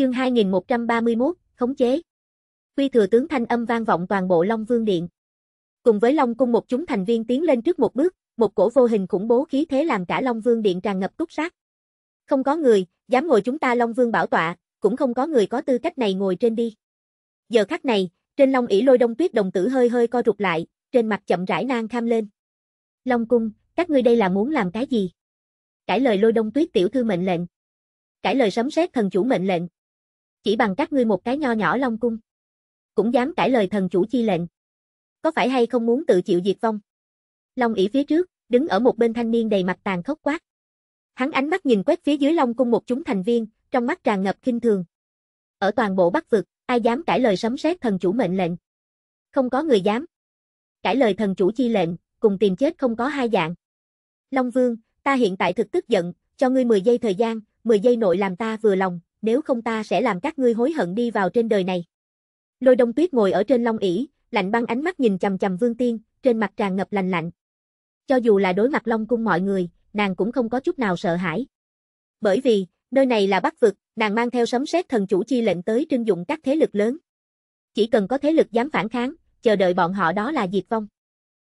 Chương 2131, khống chế. Quy thừa tướng thanh âm vang vọng toàn bộ Long Vương Điện. Cùng với Long cung một chúng thành viên tiến lên trước một bước, một cổ vô hình khủng bố khí thế làm cả Long Vương Điện tràn ngập túc sát. Không có người, dám ngồi chúng ta Long Vương bảo tọa, cũng không có người có tư cách này ngồi trên đi. Giờ khắc này, trên Long ỷ lôi đông tuyết đồng tử hơi hơi co rụt lại, trên mặt chậm rãi nang kham lên. Long cung, các ngươi đây là muốn làm cái gì? Cải lời lôi đông tuyết tiểu thư mệnh lệnh. Cải lời sấm sét thần chủ mệnh lệnh, chỉ bằng các ngươi một cái nho nhỏ Long Cung. Cũng dám cãi lời thần chủ chi lệnh. Có phải hay không muốn tự chịu diệt vong? Long ỉ phía trước, đứng ở một bên thanh niên đầy mặt tàn khốc quát. Hắn ánh mắt nhìn quét phía dưới Long Cung một chúng thành viên, trong mắt tràn ngập kinh thường. Ở toàn bộ Bắc Vực, ai dám cãi lời sấm sét thần chủ mệnh lệnh? Không có người dám. Cãi lời thần chủ chi lệnh, cùng tìm chết không có hai dạng. Long Vương, ta hiện tại thực tức giận, cho ngươi 10 giây thời gian, 10 giây nội làm ta vừa lòng, nếu không ta sẽ làm các ngươi hối hận đi vào trên đời này. Lôi đông tuyết ngồi ở trên long ỷ lạnh băng ánh mắt nhìn chầm chầm vương tiên, trên mặt tràn ngập lành lạnh. Cho dù là đối mặt long cung mọi người, nàng cũng không có chút nào sợ hãi. Bởi vì, nơi này là bắc vực, nàng mang theo sấm sét thần chủ chi lệnh tới trưng dụng các thế lực lớn. Chỉ cần có thế lực dám phản kháng, chờ đợi bọn họ đó là diệt vong.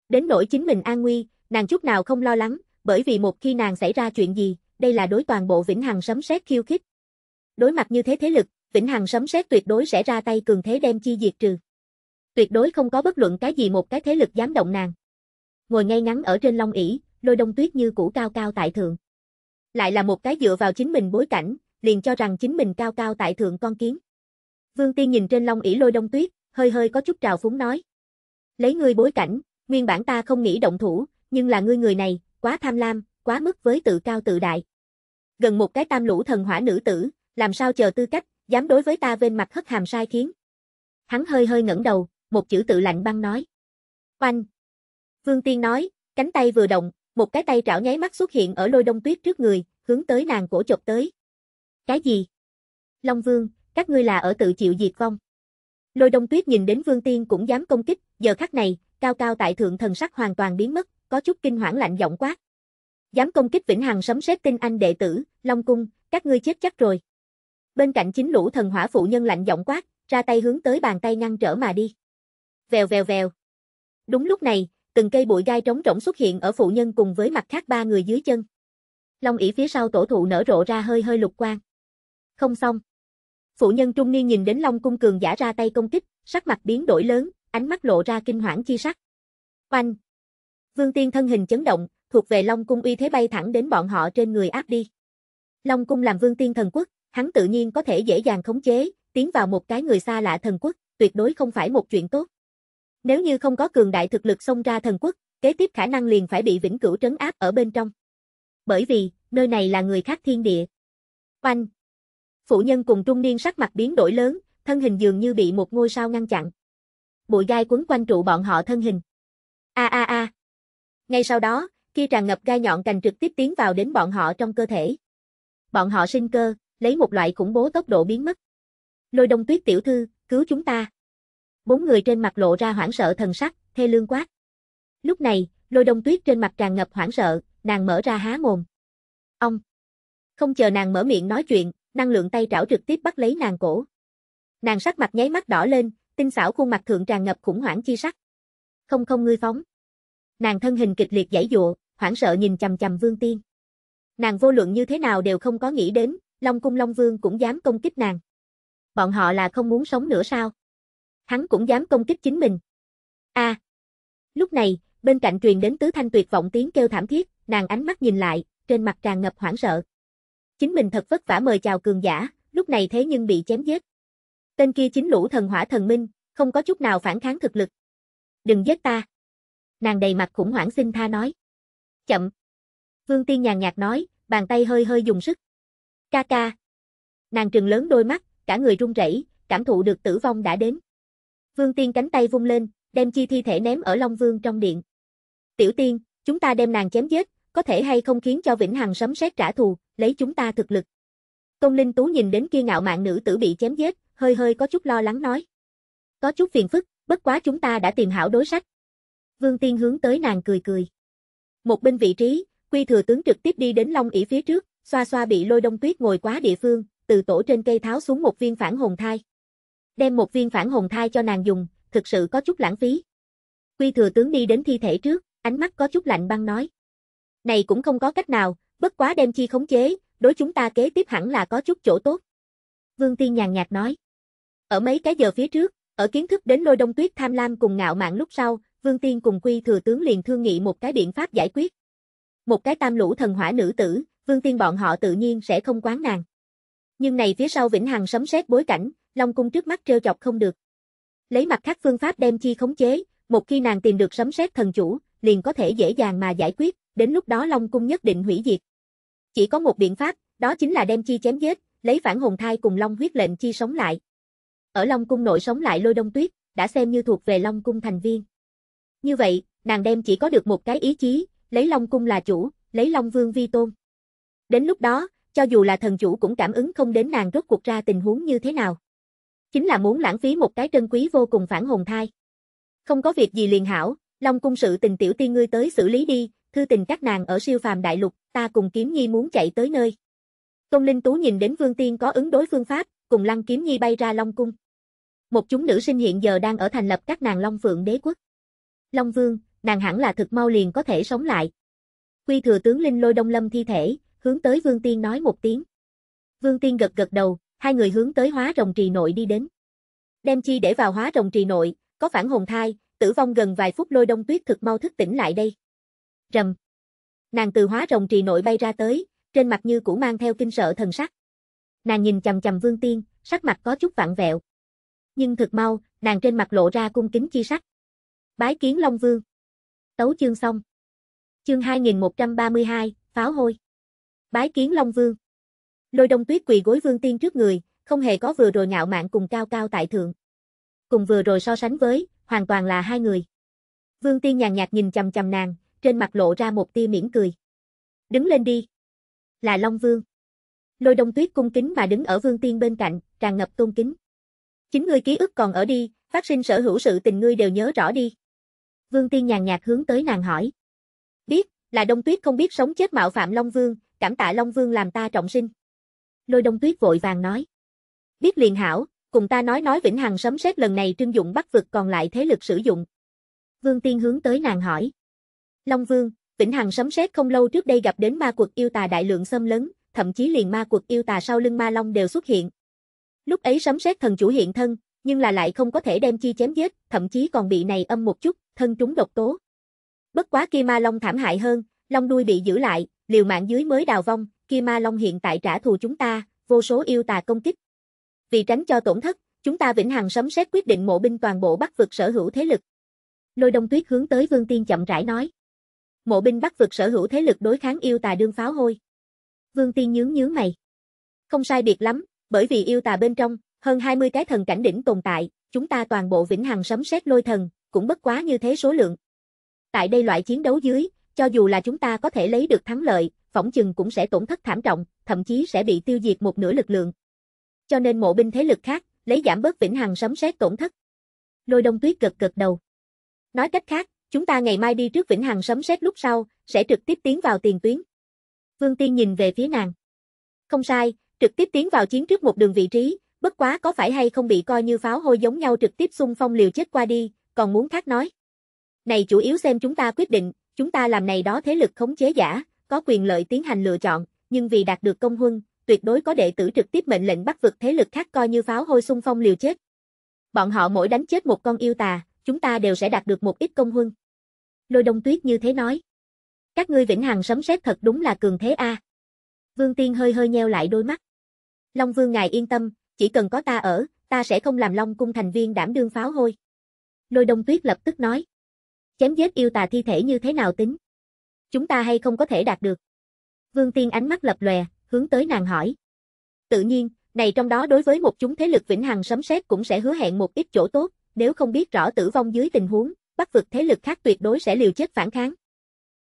Đến nỗi chính mình an nguy, nàng chút nào không lo lắng, bởi vì một khi nàng xảy ra chuyện gì, đây là đối toàn bộ vĩnh hằng sấm sét khiêu khích. Đối mặt như thế thế lực, Vĩnh Hằng sấm sét tuyệt đối sẽ ra tay cường thế đem chi diệt trừ. Tuyệt đối không có bất luận cái gì một cái thế lực dám động nàng. Ngồi ngay ngắn ở trên long ỷ, Lôi Đông Tuyết như cũ cao cao tại thượng. Lại là một cái dựa vào chính mình bối cảnh, liền cho rằng chính mình cao cao tại thượng con kiến. Vương Tiên nhìn trên long ỷ Lôi Đông Tuyết, hơi hơi có chút trào phúng nói: "Lấy ngươi bối cảnh, nguyên bản ta không nghĩ động thủ, nhưng là ngươi người này, quá tham lam, quá mức với tự cao tự đại." Gần một cái tam lũ thần hỏa nữ tử, làm sao chờ tư cách, dám đối với ta vên mặt hất hàm sai khiến. Hắn hơi hơi ngẩng đầu, một chữ tự lạnh băng nói. Oanh! Vương Tiên nói, cánh tay vừa động, một cái tay trảo nháy mắt xuất hiện ở lôi đông tuyết trước người, hướng tới nàng cổ chộp tới. Cái gì? Long Vương, các ngươi là ở tự chịu diệt vong. Lôi đông tuyết nhìn đến Vương Tiên cũng dám công kích, giờ khắc này, cao cao tại thượng thần sắc hoàn toàn biến mất, có chút kinh hoảng lạnh giọng quát. Dám công kích Vĩnh Hằng sấm sét tinh anh đệ tử, Long Cung, các ngươi chết chắc rồi. Bên cạnh chính lũ thần hỏa phụ nhân lạnh giọng quát, ra tay hướng tới bàn tay ngăn trở mà đi. Vèo vèo vèo. Đúng lúc này, từng cây bụi gai trống rỗng xuất hiện ở phụ nhân cùng với mặt khác ba người dưới chân. Long ỷ phía sau tổ thụ nở rộ ra hơi hơi lục quang. Không xong. Phụ nhân trung niên nhìn đến Long cung cường giả ra tay công kích, sắc mặt biến đổi lớn, ánh mắt lộ ra kinh hoảng chi sắc. Oanh. Vương Tiên thân hình chấn động, thuộc về Long cung uy thế bay thẳng đến bọn họ trên người áp đi. Long cung làm Vương Tiên thần quốc, hắn tự nhiên có thể dễ dàng khống chế, tiến vào một cái người xa lạ thần quốc, tuyệt đối không phải một chuyện tốt. Nếu như không có cường đại thực lực xông ra thần quốc, kế tiếp khả năng liền phải bị vĩnh cửu trấn áp ở bên trong. Bởi vì, nơi này là người khác thiên địa. Oanh! Phụ nhân cùng trung niên sắc mặt biến đổi lớn, thân hình dường như bị một ngôi sao ngăn chặn. Bụi gai quấn quanh trụ bọn họ thân hình. A a a! Ngay sau đó, kia tràn ngập gai nhọn cành trực tiếp tiến vào đến bọn họ trong cơ thể. Bọn họ sinh cơ, lấy một loại khủng bố tốc độ biến mất. Lôi đông tuyết tiểu thư, cứu chúng ta. Bốn người trên mặt lộ ra hoảng sợ thần sắc, thê lương quát. Lúc này, lôi đông tuyết trên mặt tràn ngập hoảng sợ, nàng mở ra há mồm. Ông! Không chờ nàng mở miệng nói chuyện, năng lượng tay trảo trực tiếp bắt lấy nàng cổ. Nàng sắc mặt nháy mắt đỏ lên, tinh xảo khuôn mặt thượng tràn ngập khủng hoảng chi sắc. Không không ngươi phóng. Nàng thân hình kịch liệt giãy dụa, hoảng sợ nhìn chằm chằm Vương Tiên. Nàng vô luận như thế nào đều không có nghĩ đến, Long cung Long Vương cũng dám công kích nàng. Bọn họ là không muốn sống nữa sao? Hắn cũng dám công kích chính mình. A. À. Lúc này, bên cạnh truyền đến tứ thanh tuyệt vọng tiếng kêu thảm thiết, nàng ánh mắt nhìn lại, trên mặt tràn ngập hoảng sợ. Chính mình thật vất vả mời chào cường giả, lúc này thế nhưng bị chém giết. Tên kia chính lũ thần hỏa thần minh, không có chút nào phản kháng thực lực. Đừng giết ta. Nàng đầy mặt khủng hoảng xin tha nói. Chậm. Vương Tiên nhàn nhạt nói, bàn tay hơi hơi dùng sức. Ca ca. Nàng trừng lớn đôi mắt, cả người run rẩy, cảm thụ được tử vong đã đến. Vương Tiên cánh tay vung lên, đem chi thi thể ném ở Long Vương trong điện. Tiểu Tiên, chúng ta đem nàng chém giết, có thể hay không khiến cho Vĩnh Hằng sấm sét trả thù, lấy chúng ta thực lực. Công Linh Tú nhìn đến kia ngạo mạn nữ tử bị chém giết, hơi hơi có chút lo lắng nói. Có chút phiền phức, bất quá chúng ta đã tìm hảo đối sách. Vương Tiên hướng tới nàng cười cười. Một bên vị trí, Quy Thừa Tướng trực tiếp đi đến Long ỷ phía trước, Xoa xoa bị lôi đông tuyết ngồi quá địa phương, từ tổ trên cây tháo xuống một viên phản hồn thai. Đem một viên phản hồn thai cho nàng dùng, thực sự có chút lãng phí. Quy thừa tướng đi đến thi thể trước, ánh mắt có chút lạnh băng nói. Này cũng không có cách nào, bất quá đem chi khống chế, đối chúng ta kế tiếp hẳn là có chút chỗ tốt. Vương Tiên nhàn nhạt nói. Ở mấy cái giờ phía trước, ở kiến thức đến lôi đông tuyết tham lam cùng ngạo mạn lúc sau, Vương Tiên cùng Quy thừa tướng liền thương nghị một cái biện pháp giải quyết. Một cái tam lũ thần hỏa nữ tử, Vương Tiên bọn họ tự nhiên sẽ không quán nàng. Nhưng này phía sau Vĩnh Hằng sấm sét bối cảnh, Long cung trước mắt trêu chọc không được. Lấy mặt khác phương pháp đem chi khống chế, một khi nàng tìm được sấm sét thần chủ, liền có thể dễ dàng mà giải quyết, đến lúc đó Long cung nhất định hủy diệt. Chỉ có một biện pháp, đó chính là đem chi chém giết, lấy phản hồn thai cùng Long huyết lệnh chi sống lại. Ở Long cung nội sống lại Lôi Đông Tuyết, đã xem như thuộc về Long cung thành viên. Như vậy, nàng đem chỉ có được một cái ý chí, lấy Long cung là chủ, lấy Long vương vi tôn. Đến lúc đó, cho dù là thần chủ cũng cảm ứng không đến nàng rốt cuộc ra tình huống như thế nào. Chính là muốn lãng phí một cái trân quý vô cùng phản hồn thai. Không có việc gì liền hảo, Long cung sự tình tiểu tiên ngươi tới xử lý đi, thư tình các nàng ở siêu phàm đại lục, ta cùng Kiếm Nhi muốn chạy tới nơi. Tôn Linh Tú nhìn đến Vương Tiên có ứng đối phương pháp, cùng Lăng Kiếm Nhi bay ra Long cung. Một chúng nữ sinh hiện giờ đang ở thành lập các nàng Long Phượng đế quốc. Long Vương, nàng hẳn là thực mau liền có thể sống lại. Quy thừa tướng Linh lôi Đông Lâm thi thể, hướng tới Vương Tiên nói một tiếng. Vương Tiên gật gật đầu, hai người hướng tới hóa rồng trì nội đi đến. Đem chi để vào hóa rồng trì nội, có phản hồn thai, tử vong gần vài phút lôi đông tuyết thực mau thức tỉnh lại đây. Rầm. Nàng từ hóa rồng trì nội bay ra tới, trên mặt như cũ mang theo kinh sợ thần sắc. Nàng nhìn chầm chầm Vương Tiên, sắc mặt có chút vặn vẹo. Nhưng thực mau, nàng trên mặt lộ ra cung kính chi sắc. Bái kiến Long Vương. Tấu chương xong. Chương 2132, pháo hôi. Bái kiến Long Vương. Lôi Đông Tuyết quỳ gối Vương Tiên trước người, không hề có vừa rồi ngạo mạn cùng cao cao tại thượng. Cùng vừa rồi so sánh với, hoàn toàn là hai người. Vương Tiên nhàn nhạt nhìn chằm chằm nàng, trên mặt lộ ra một tia mỉm cười. Đứng lên đi. Là Long Vương. Lôi Đông Tuyết cung kính mà đứng ở Vương Tiên bên cạnh, tràn ngập tôn kính. Chính ngươi ký ức còn ở đi, phát sinh sở hữu sự tình ngươi đều nhớ rõ đi. Vương Tiên nhàn nhạt hướng tới nàng hỏi. Biết, là Đông Tuyết không biết sống chết mạo phạm Long Vương, cảm tạ Long Vương làm ta trọng sinh. Lôi đông tuyết vội vàng nói. Biết liền hảo, cùng ta nói nói vĩnh hằng sấm sét lần này trưng dụng bắt vực còn lại thế lực sử dụng. Vương Tiên hướng tới nàng hỏi. Long Vương, vĩnh hằng sấm sét không lâu trước đây gặp đến ma quật yêu tà đại lượng xâm lấn, thậm chí liền ma quật yêu tà sau lưng ma long đều xuất hiện. Lúc ấy sấm sét thần chủ hiện thân, nhưng là lại không có thể đem chi chém giết, thậm chí còn bị này âm một chút, thân trúng độc tố. Bất quá kia ma long thảm hại hơn, long đuôi bị giữ lại, liều mạng dưới mới đào vong, kia ma long hiện tại trả thù chúng ta, vô số yêu tà công kích. Vì tránh cho tổn thất, chúng ta vĩnh hằng sấm xét quyết định mộ binh toàn bộ bắt vực sở hữu thế lực. Lôi Đông Tuyết hướng tới Vương Tiên chậm rãi nói. Mộ binh bắt vực sở hữu thế lực đối kháng yêu tà đương pháo hôi. Vương Tiên nhướng nhướng mày. Không sai biệt lắm, bởi vì yêu tà bên trong, hơn 20 cái thần cảnh đỉnh tồn tại, chúng ta toàn bộ vĩnh hằng sấm xét lôi thần, cũng bất quá như thế số lượng. Tại đây loại chiến đấu dưới, cho dù là chúng ta có thể lấy được thắng lợi, phỏng chừng cũng sẽ tổn thất thảm trọng, thậm chí sẽ bị tiêu diệt một nửa lực lượng. Cho nên mộ binh thế lực khác, lấy giảm bớt vĩnh hằng sấm sét tổn thất. Lôi Đông Tuyết cực cực đầu. Nói cách khác, chúng ta ngày mai đi trước vĩnh hằng sấm sét lúc sau, sẽ trực tiếp tiến vào tiền tuyến. Vương Tiên nhìn về phía nàng. Không sai, trực tiếp tiến vào chiến trước một đường vị trí, bất quá có phải hay không bị coi như pháo hôi giống nhau trực tiếp xung phong liều chết qua đi, còn muốn khác nói. Này chủ yếu xem chúng ta quyết định, Chúng ta làm này đó thế lực khống chế giả, có quyền lợi tiến hành lựa chọn, nhưng vì đạt được công huân, tuyệt đối có đệ tử trực tiếp mệnh lệnh bắt vực thế lực khác coi như pháo hôi xung phong liều chết. Bọn họ mỗi đánh chết một con yêu tà, chúng ta đều sẽ đạt được một ít công huân. Lôi đông tuyết như thế nói. Các ngươi vĩnh hằng sấm sét thật đúng là cường thế a. Vương Tiên hơi hơi nheo lại đôi mắt. Long Vương ngài yên tâm, chỉ cần có ta ở, ta sẽ không làm Long cung thành viên đảm đương pháo hôi. Lôi đông tuyết lập tức nói. Chém giết yêu tà thi thể như thế nào tính? Chúng ta hay không có thể đạt được? Vương Tiên ánh mắt lập lòe, hướng tới nàng hỏi. Tự nhiên, này trong đó đối với một chúng thế lực vĩnh hằng sấm sét cũng sẽ hứa hẹn một ít chỗ tốt, nếu không biết rõ tử vong dưới tình huống, bắt vực thế lực khác tuyệt đối sẽ liều chết phản kháng.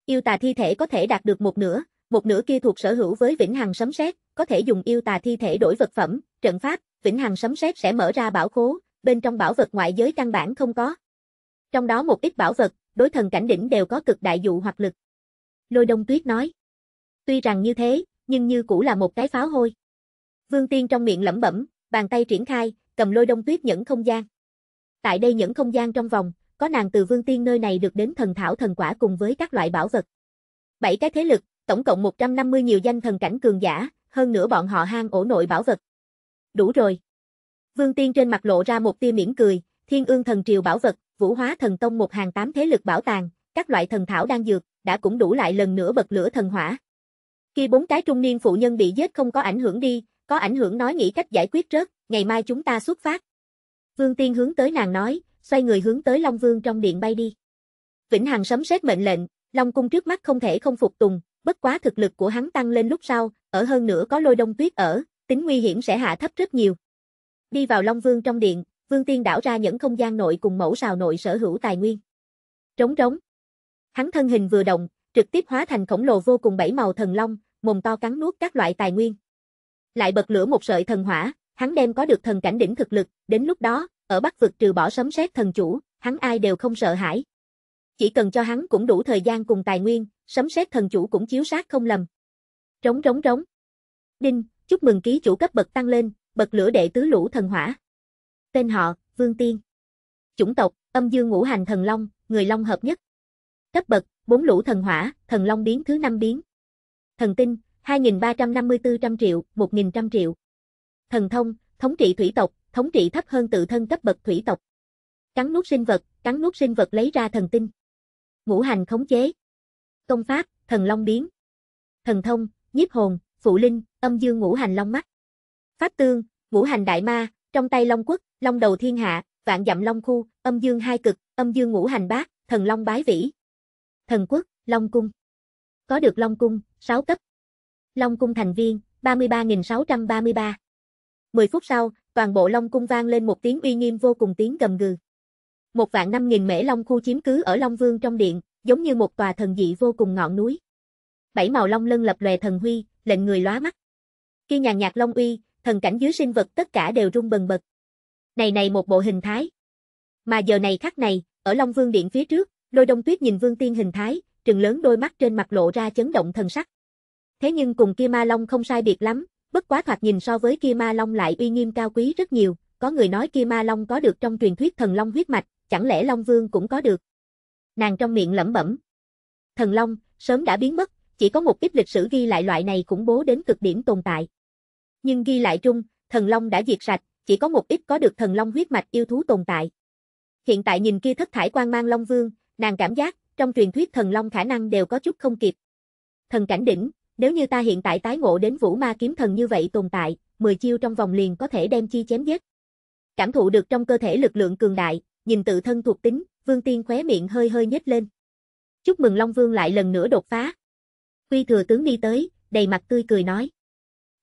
Yêu tà thi thể có thể đạt được một nửa, một nửa kia thuộc sở hữu với vĩnh hằng sấm sét, có thể dùng yêu tà thi thể đổi vật phẩm, trận pháp, vĩnh hằng sấm sét sẽ mở ra bảo khố, bên trong bảo vật ngoại giới căn bản không có. Trong đó một ít bảo vật, đối thần cảnh đỉnh đều có cực đại dụ hoặc lực. Lôi đông tuyết nói. Tuy rằng như thế, nhưng như cũng là một cái pháo hôi. Vương Tiên trong miệng lẩm bẩm, bàn tay triển khai, cầm lôi đông tuyết nhẫn không gian. Tại đây nhẫn không gian trong vòng, có nàng từ Vương Tiên nơi này được đến thần thảo thần quả cùng với các loại bảo vật. Bảy cái thế lực, tổng cộng 150 nhiều danh thần cảnh cường giả, hơn nữa bọn họ hang ổ nội bảo vật. Đủ rồi. Vương Tiên trên mặt lộ ra một tia mỉm cười, Thiên Ương thần triều bảo vật, Vũ Hóa Thần Tông một hàng tám thế lực bảo tàng, các loại thần thảo đang dược, đã cũng đủ lại lần nữa bật lửa thần hỏa. Khi bốn cái trung niên phụ nhân bị giết không có ảnh hưởng đi, có ảnh hưởng nói nghĩ cách giải quyết rớt, ngày mai chúng ta xuất phát. Vương Tiên hướng tới nàng nói, xoay người hướng tới Long Vương trong điện bay đi. Vĩnh Hằng sấm sét mệnh lệnh, Long cung trước mắt không thể không phục tùng, bất quá thực lực của hắn tăng lên lúc sau, ở hơn nữa có lôi đông tuyết ở, tính nguy hiểm sẽ hạ thấp rất nhiều. Đi vào Long Vương trong điện, Vương Tiên đảo ra những không gian nội cùng mẫu sào nội sở hữu tài nguyên. Trống trống. Hắn thân hình vừa động, trực tiếp hóa thành khổng lồ vô cùng bảy màu thần long, mồm to cắn nuốt các loại tài nguyên. Lại bật lửa một sợi thần hỏa, hắn đem có được thần cảnh đỉnh thực lực, đến lúc đó, ở Bắc vực trừ bỏ sấm sét thần chủ, hắn ai đều không sợ hãi. Chỉ cần cho hắn cũng đủ thời gian cùng tài nguyên, sấm sét thần chủ cũng chiếu sát không lầm. Trống Trống Trống, Đinh, chúc mừng ký chủ cấp bậc tăng lên, bật lửa đệ tứ lũ thần hỏa. Tên họ, Vương Tiên. Chủng tộc, âm dương ngũ hành thần long, người long hợp nhất. Cấp bậc, bốn lũ thần hỏa, thần long biến thứ năm biến. Thần tinh, hai nghìn ba trăm năm mươi bốn trăm triệu, một nghìn trăm triệu. Thần thông, thống trị thủy tộc, thống trị thấp hơn tự thân cấp bậc thủy tộc. Cắn nuốt sinh vật, cắn nuốt sinh vật lấy ra thần tinh. Ngũ hành khống chế. Công pháp, thần long biến. Thần thông, nhiếp hồn, phụ linh, âm dương ngũ hành long mắt. Pháp tương, ngũ hành đại ma, trong tay long quốc, long đầu thiên hạ, vạn dặm long khu, âm dương hai cực, âm dương ngũ hành bát, thần long bái vĩ. Thần quốc, long cung. Có được long cung, 6 cấp. Long cung thành viên, 33.633. 10 phút sau, toàn bộ long cung vang lên một tiếng uy nghiêm vô cùng tiếng gầm gừ. Một vạn năm nghìn mễ long khu chiếm cứ ở Long Vương trong điện, giống như một tòa thần dị vô cùng ngọn núi. Bảy màu long lân lập lòe thần huy, lệnh người lóa mắt. Khi nhàn nhạt long uy, thần cảnh dưới sinh vật tất cả đều rung bần bật này này một bộ hình thái. Mà giờ này khắc này, ở Long Vương Điện phía trước, lôi đông tuyết nhìn Vương Tiên hình thái, trừng lớn đôi mắt trên mặt lộ ra chấn động thần sắc. Thế nhưng cùng kia ma long không sai biệt lắm, bất quá thoạt nhìn so với kia ma long lại uy nghiêm cao quý rất nhiều, có người nói kia ma long có được trong truyền thuyết thần long huyết mạch, chẳng lẽ Long Vương cũng có được. Nàng trong miệng lẩm bẩm. Thần long, sớm đã biến mất, chỉ có một ít lịch sử ghi lại loại này khủng bố đến cực điểm tồn tại. Nhưng ghi lại chung thần long đã diệt sạch, chỉ có một ít có được thần long huyết mạch yêu thú tồn tại. Hiện tại nhìn kia thất thải quang mang long vương, nàng cảm giác, trong truyền thuyết thần long khả năng đều có chút không kịp. Thần cảnh đỉnh, nếu như ta hiện tại tái ngộ đến vũ ma kiếm thần như vậy tồn tại, 10 chiêu trong vòng liền có thể đem chi chém giết. Cảm thụ được trong cơ thể lực lượng cường đại, nhìn tự thân thuộc tính, Vương Tiên khóe miệng hơi hơi nhếch lên. Chúc mừng Long Vương lại lần nữa đột phá. Quy thừa tướng đi tới, đầy mặt tươi cười nói.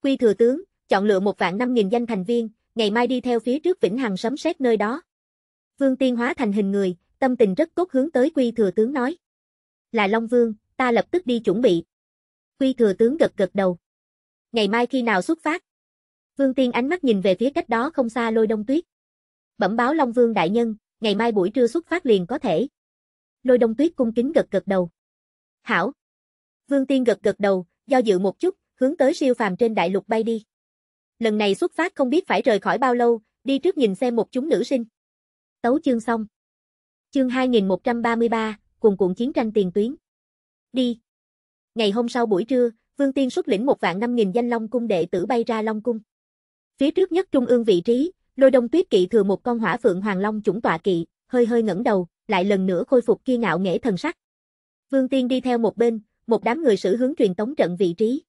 Quy thừa tướng, chọn lựa một vạn năm nghìn danh thành viên, ngày mai đi theo phía trước Vĩnh Hằng sấm sét nơi đó. Vương Tiên hóa thành hình người, tâm tình rất tốt hướng tới Quy Thừa Tướng nói. Là Long Vương, ta lập tức đi chuẩn bị. Quy Thừa Tướng gật gật đầu. Ngày mai khi nào xuất phát? Vương Tiên ánh mắt nhìn về phía cách đó không xa lôi đông tuyết. Bẩm báo Long Vương đại nhân, ngày mai buổi trưa xuất phát liền có thể. Lôi đông tuyết cung kính gật gật đầu. Hảo. Vương Tiên gật gật đầu, do dự một chút, hướng tới siêu phàm trên đại lục bay đi lần này xuất phát không biết phải rời khỏi bao lâu, đi trước nhìn xem một chúng nữ sinh. Tấu chương xong. Chương 2133, cùng cuộn chiến tranh tiền tuyến. Đi. Ngày hôm sau buổi trưa, Vương Tiên xuất lĩnh một vạn năm nghìn danh Long Cung đệ tử bay ra Long Cung. Phía trước nhất trung ương vị trí, lôi đông tuyết kỵ thừa một con hỏa phượng hoàng long chủng tọa kỵ, hơi hơi ngẩng đầu, lại lần nữa khôi phục kiêu ngạo nghệ thần sắc. Vương Tiên đi theo một bên, một đám người sử hướng truyền tống trận vị trí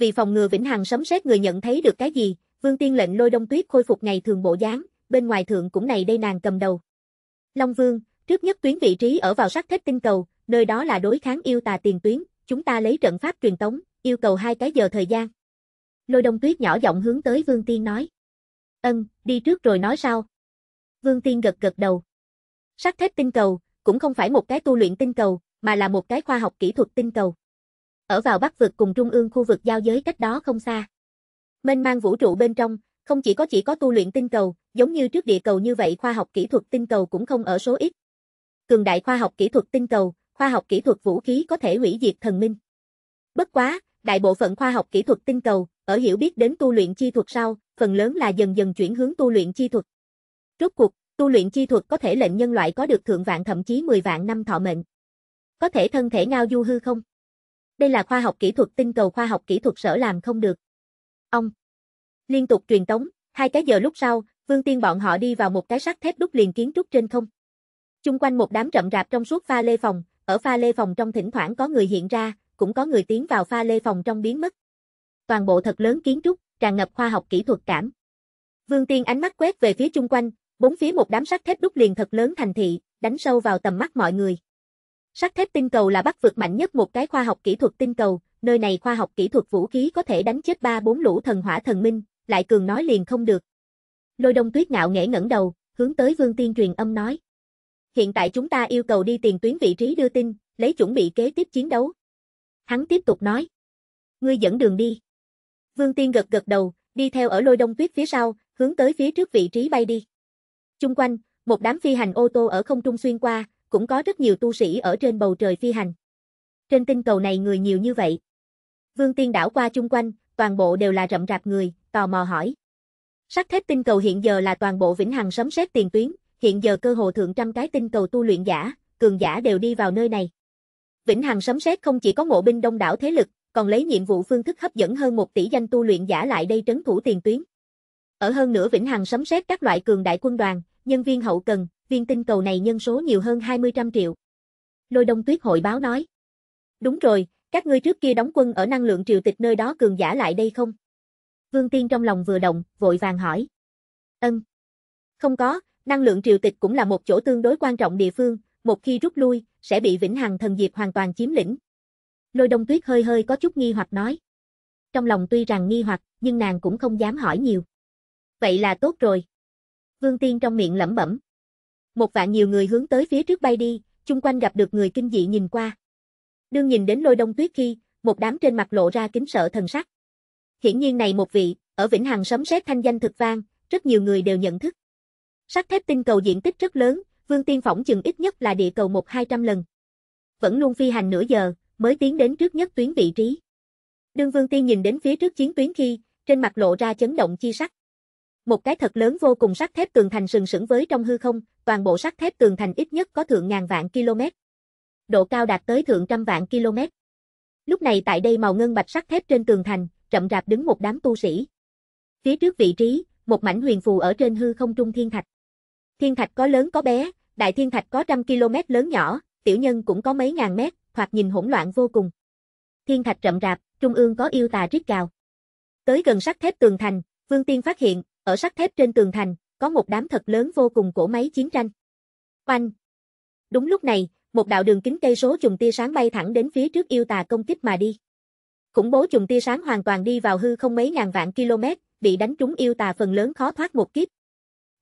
vì phòng ngừa vĩnh hằng sấm sét người nhận thấy được cái gì, Vương Tiên lệnh lôi đông tuyết khôi phục ngày thường bộ dáng, bên ngoài thượng cũng này đây nàng cầm đầu. Long Vương, trước nhất tuyến vị trí ở vào sắc thép tinh cầu, nơi đó là đối kháng yêu tà tiền tuyến, chúng ta lấy trận pháp truyền tống, yêu cầu hai cái giờ thời gian. Lôi đông tuyết nhỏ giọng hướng tới Vương Tiên nói. Ân, đi trước rồi nói sau. Vương Tiên gật gật đầu. sắc thép tinh cầu, cũng không phải một cái tu luyện tinh cầu, mà là một cái khoa học kỹ thuật tinh cầu ở vào bắc vực cùng trung ương khu vực giao giới cách đó không xa. Mênh mang vũ trụ bên trong, không chỉ có chỉ có tu luyện tinh cầu, giống như trước địa cầu như vậy khoa học kỹ thuật tinh cầu cũng không ở số ít. Cường đại khoa học kỹ thuật tinh cầu, khoa học kỹ thuật vũ khí có thể hủy diệt thần minh. Bất quá, đại bộ phận khoa học kỹ thuật tinh cầu, ở hiểu biết đến tu luyện chi thuật sau, phần lớn là dần dần chuyển hướng tu luyện chi thuật. Rốt cuộc, tu luyện chi thuật có thể lệnh nhân loại có được thượng vạn thậm chí 10 vạn năm thọ mệnh. Có thể thân thể ngao du hư không? Đây là khoa học kỹ thuật tinh cầu khoa học kỹ thuật sở làm không được. Ông liên tục truyền tống, hai cái giờ lúc sau, Vương Tiên bọn họ đi vào một cái sắt thép đúc liền kiến trúc trên không. Chung quanh một đám rậm rạp trong suốt pha lê phòng, ở pha lê phòng trong thỉnh thoảng có người hiện ra, cũng có người tiến vào pha lê phòng trong biến mất. Toàn bộ thật lớn kiến trúc, tràn ngập khoa học kỹ thuật cảm. Vương Tiên ánh mắt quét về phía chung quanh, bốn phía một đám sắt thép đúc liền thật lớn thành thị, đánh sâu vào tầm mắt mọi người. Sắt thép tinh cầu là bắc vực mạnh nhất một cái khoa học kỹ thuật tinh cầu, nơi này khoa học kỹ thuật vũ khí có thể đánh chết ba bốn lũ thần hỏa thần minh, lại cường nói liền không được. Lôi đông tuyết ngạo nghễ ngẩng đầu, hướng tới vương tiên truyền âm nói. Hiện tại chúng ta yêu cầu đi tiền tuyến vị trí đưa tin, lấy chuẩn bị kế tiếp chiến đấu. Hắn tiếp tục nói. Ngươi dẫn đường đi. Vương tiên gật gật đầu, đi theo ở lôi đông tuyết phía sau, hướng tới phía trước vị trí bay đi. Chung quanh, một đám phi hành ô tô ở không trung xuyên qua, cũng có rất nhiều tu sĩ ở trên bầu trời phi hành. Trên tinh cầu này người nhiều như vậy. Vương Tiên đảo qua chung quanh, toàn bộ đều là rậm rạp người, tò mò hỏi. sắc thép tinh cầu hiện giờ là toàn bộ vĩnh hằng sấm sét tiền tuyến, hiện giờ cơ hồ thượng trăm cái tinh cầu tu luyện giả, cường giả đều đi vào nơi này. Vĩnh hằng sấm sét không chỉ có mộ binh đông đảo thế lực, còn lấy nhiệm vụ phương thức hấp dẫn hơn một tỷ danh tu luyện giả lại đây trấn thủ tiền tuyến. Ở hơn nữa Vĩnh Hằng sấm sét các loại cường đại quân đoàn, nhân viên hậu cần, viên tinh cầu này nhân số nhiều hơn 20 trăm triệu. Lôi đông tuyết hội báo nói. Đúng rồi, các ngươi trước kia đóng quân ở năng lượng triều tịch nơi đó cường giả lại đây không? Vương Tiên trong lòng vừa động, vội vàng hỏi. Ân. Không có, năng lượng triều tịch cũng là một chỗ tương đối quan trọng địa phương, một khi rút lui, sẽ bị vĩnh hằng thần diệp hoàn toàn chiếm lĩnh. Lôi đông tuyết hơi hơi có chút nghi hoặc nói. Trong lòng tuy rằng nghi hoặc, nhưng nàng cũng không dám hỏi nhiều. Vậy là tốt rồi. Vương Tiên trong miệng lẩm bẩm, một vạn nhiều người hướng tới phía trước bay đi, chung quanh gặp được người kinh dị nhìn qua. Đương nhìn đến lôi đông tuyết khi, một đám trên mặt lộ ra kính sợ thần sắc. Hiển nhiên này một vị, ở Vĩnh Hằng sấm xét thanh danh thực vang, rất nhiều người đều nhận thức. Sắt thép tinh cầu diện tích rất lớn, Vương Tiên Phỏng chừng ít nhất là địa cầu một hai trăm lần. Vẫn luôn phi hành nửa giờ, mới tiến đến trước nhất tuyến vị trí. Đương Vương Tiên nhìn đến phía trước chiến tuyến khi, trên mặt lộ ra chấn động chi sắc. Một cái thật lớn vô cùng sắt thép tường thành sừng sững với trong hư không, toàn bộ sắt thép tường thành ít nhất có thượng ngàn vạn km. Độ cao đạt tới thượng trăm vạn km. Lúc này tại đây màu ngân bạch sắt thép trên tường thành, chậm rạp đứng một đám tu sĩ. Phía trước vị trí, một mảnh huyền phù ở trên hư không trung thiên thạch. Thiên thạch có lớn có bé, đại thiên thạch có trăm km lớn nhỏ, tiểu nhân cũng có mấy ngàn mét, thoạt nhìn hỗn loạn vô cùng. Thiên thạch chậm rạp, trung ương có yêu tà rít cào. Tới gần sắt thép tường thành, Vương Tiên phát hiện, ở sắt thép trên tường thành, có một đám thật lớn vô cùng cổ máy chiến tranh. Oanh! Đúng lúc này, một đạo đường kính cây số trùng tia sáng bay thẳng đến phía trước yêu tà công kích mà đi. Khủng bố trùng tia sáng hoàn toàn đi vào hư không mấy ngàn vạn km, bị đánh trúng yêu tà phần lớn khó thoát một kiếp.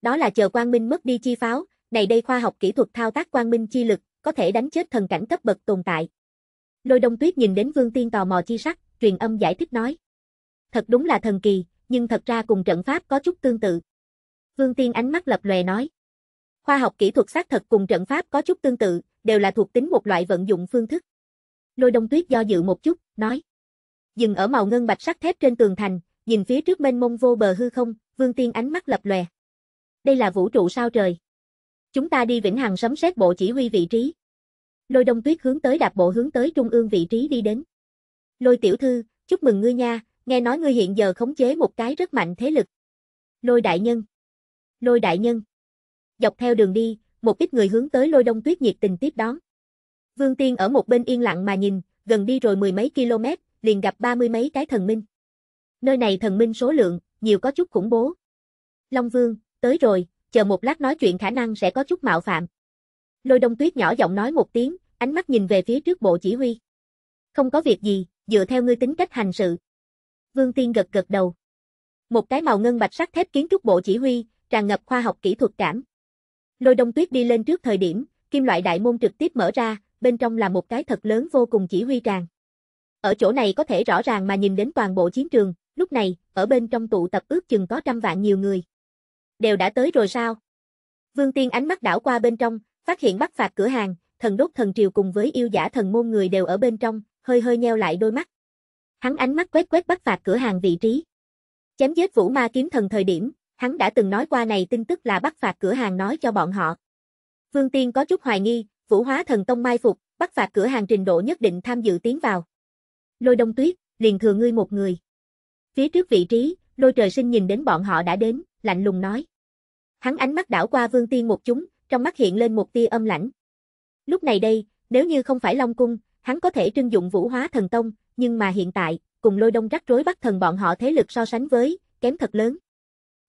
Đó là chờ quang minh mất đi chi pháo, này đây khoa học kỹ thuật thao tác quang minh chi lực, có thể đánh chết thần cảnh cấp bậc tồn tại. Lôi Đông Tuyết nhìn đến Vương Tiên tò mò chi sắc, truyền âm giải thích nói: "Thật đúng là thần kỳ, nhưng thật ra cùng trận pháp có chút tương tự." Vương Tiên ánh mắt lập lòe nói. Khoa học kỹ thuật xác thật cùng trận pháp có chút tương tự, đều là thuộc tính một loại vận dụng phương thức. Lôi Đông Tuyết do dự một chút, nói. Dừng ở màu ngân bạch sắt thép trên tường thành, nhìn phía trước mênh mông vô bờ hư không, Vương Tiên ánh mắt lập lòe. Đây là vũ trụ sao trời. Chúng ta đi vĩnh hằng sấm xét bộ chỉ huy vị trí. Lôi Đông Tuyết hướng tới đạp bộ hướng tới trung ương vị trí đi đến. Lôi tiểu thư, chúc mừng ngươi nha, nghe nói ngươi hiện giờ khống chế một cái rất mạnh thế lực. Lôi đại nhân lôi đại nhân. Dọc theo đường đi, một ít người hướng tới lôi đông tuyết nhiệt tình tiếp đón. Vương Tiên ở một bên yên lặng mà nhìn, gần đi rồi mười mấy km, liền gặp ba mươi mấy cái thần minh. Nơi này thần minh số lượng, nhiều có chút khủng bố. Long Vương, tới rồi, chờ một lát nói chuyện khả năng sẽ có chút mạo phạm. Lôi đông tuyết nhỏ giọng nói một tiếng, ánh mắt nhìn về phía trước bộ chỉ huy. Không có việc gì, dựa theo ngươi tính cách hành sự. Vương Tiên gật gật đầu. Một cái màu ngân bạch sắc thép kiến trúc bộ chỉ huy, tràn ngập khoa học kỹ thuật cảm. Lôi Đông Tuyết đi lên trước thời điểm, kim loại đại môn trực tiếp mở ra, bên trong là một cái thật lớn vô cùng chỉ huy tràng. Ở chỗ này có thể rõ ràng mà nhìn đến toàn bộ chiến trường, lúc này, ở bên trong tụ tập ước chừng có trăm vạn nhiều người. Đều đã tới rồi sao? Vương Tiên ánh mắt đảo qua bên trong, phát hiện bắt phạt cửa hàng, thần đốt thần triều cùng với yêu giả thần môn người đều ở bên trong, hơi hơi nheo lại đôi mắt. Hắn ánh mắt quét quét bắt phạt cửa hàng vị trí. Chém giết vũ ma kiếm thần thời điểm, hắn đã từng nói qua này tin tức là bắt phạt cửa hàng nói cho bọn họ. Vương Tiên có chút hoài nghi, Vũ Hóa Thần Tông mai phục, bắt phạt cửa hàng trình độ nhất định tham dự tiến vào. Lôi Đông Tuyết, liền thừa ngươi một người. Phía trước vị trí, Lôi Trời Sinh nhìn đến bọn họ đã đến, lạnh lùng nói. Hắn ánh mắt đảo qua Vương Tiên một chúng, trong mắt hiện lên một tia âm lãnh. Lúc này đây, nếu như không phải Long Cung, hắn có thể trưng dụng Vũ Hóa Thần Tông, nhưng mà hiện tại, cùng Lôi Đông rắc rối bắt thần bọn họ thế lực so sánh với, kém thật lớn.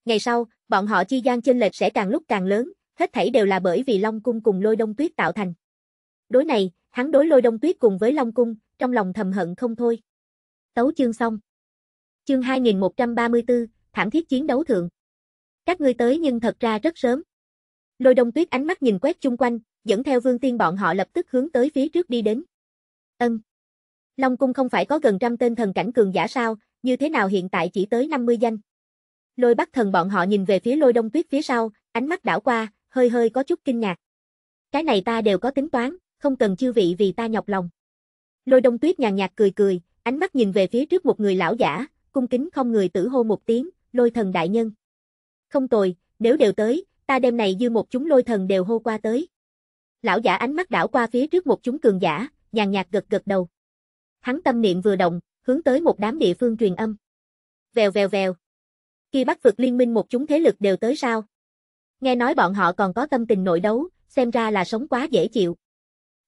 Ngày sau, bọn họ chi gian chênh lệch sẽ càng lúc càng lớn, hết thảy đều là bởi vì Long cung cùng Lôi Đông Tuyết tạo thành. Đối này, hắn đối Lôi Đông Tuyết cùng với Long cung, trong lòng thầm hận không thôi. Tấu chương xong. Chương 2134, thảm thiết chiến đấu thượng. Các ngươi tới nhưng thật ra rất sớm. Lôi Đông Tuyết ánh mắt nhìn quét chung quanh, dẫn theo Vương Tiên bọn họ lập tức hướng tới phía trước đi đến. Ân. Long cung không phải có gần trăm tên thần cảnh cường giả sao, như thế nào hiện tại chỉ tới 50 danh? Lôi bắt Thần bọn họ nhìn về phía Lôi Đông Tuyết phía sau, ánh mắt đảo qua, hơi hơi có chút kinh ngạc. Cái này ta đều có tính toán, không cần chư vị vì ta nhọc lòng. Lôi Đông Tuyết nhàn nhạt cười cười, ánh mắt nhìn về phía trước một người lão giả, cung kính không người tử hô một tiếng, Lôi Thần đại nhân. Không tồi, nếu đều tới, ta đêm này dư một chúng Lôi Thần đều hô qua tới. Lão giả ánh mắt đảo qua phía trước một chúng cường giả, nhàn nhạt gật gật đầu. Hắn tâm niệm vừa động, hướng tới một đám địa phương truyền âm. Vèo vèo vèo kia bắt vực liên minh một chúng thế lực đều tới sao? Nghe nói bọn họ còn có tâm tình nội đấu, xem ra là sống quá dễ chịu.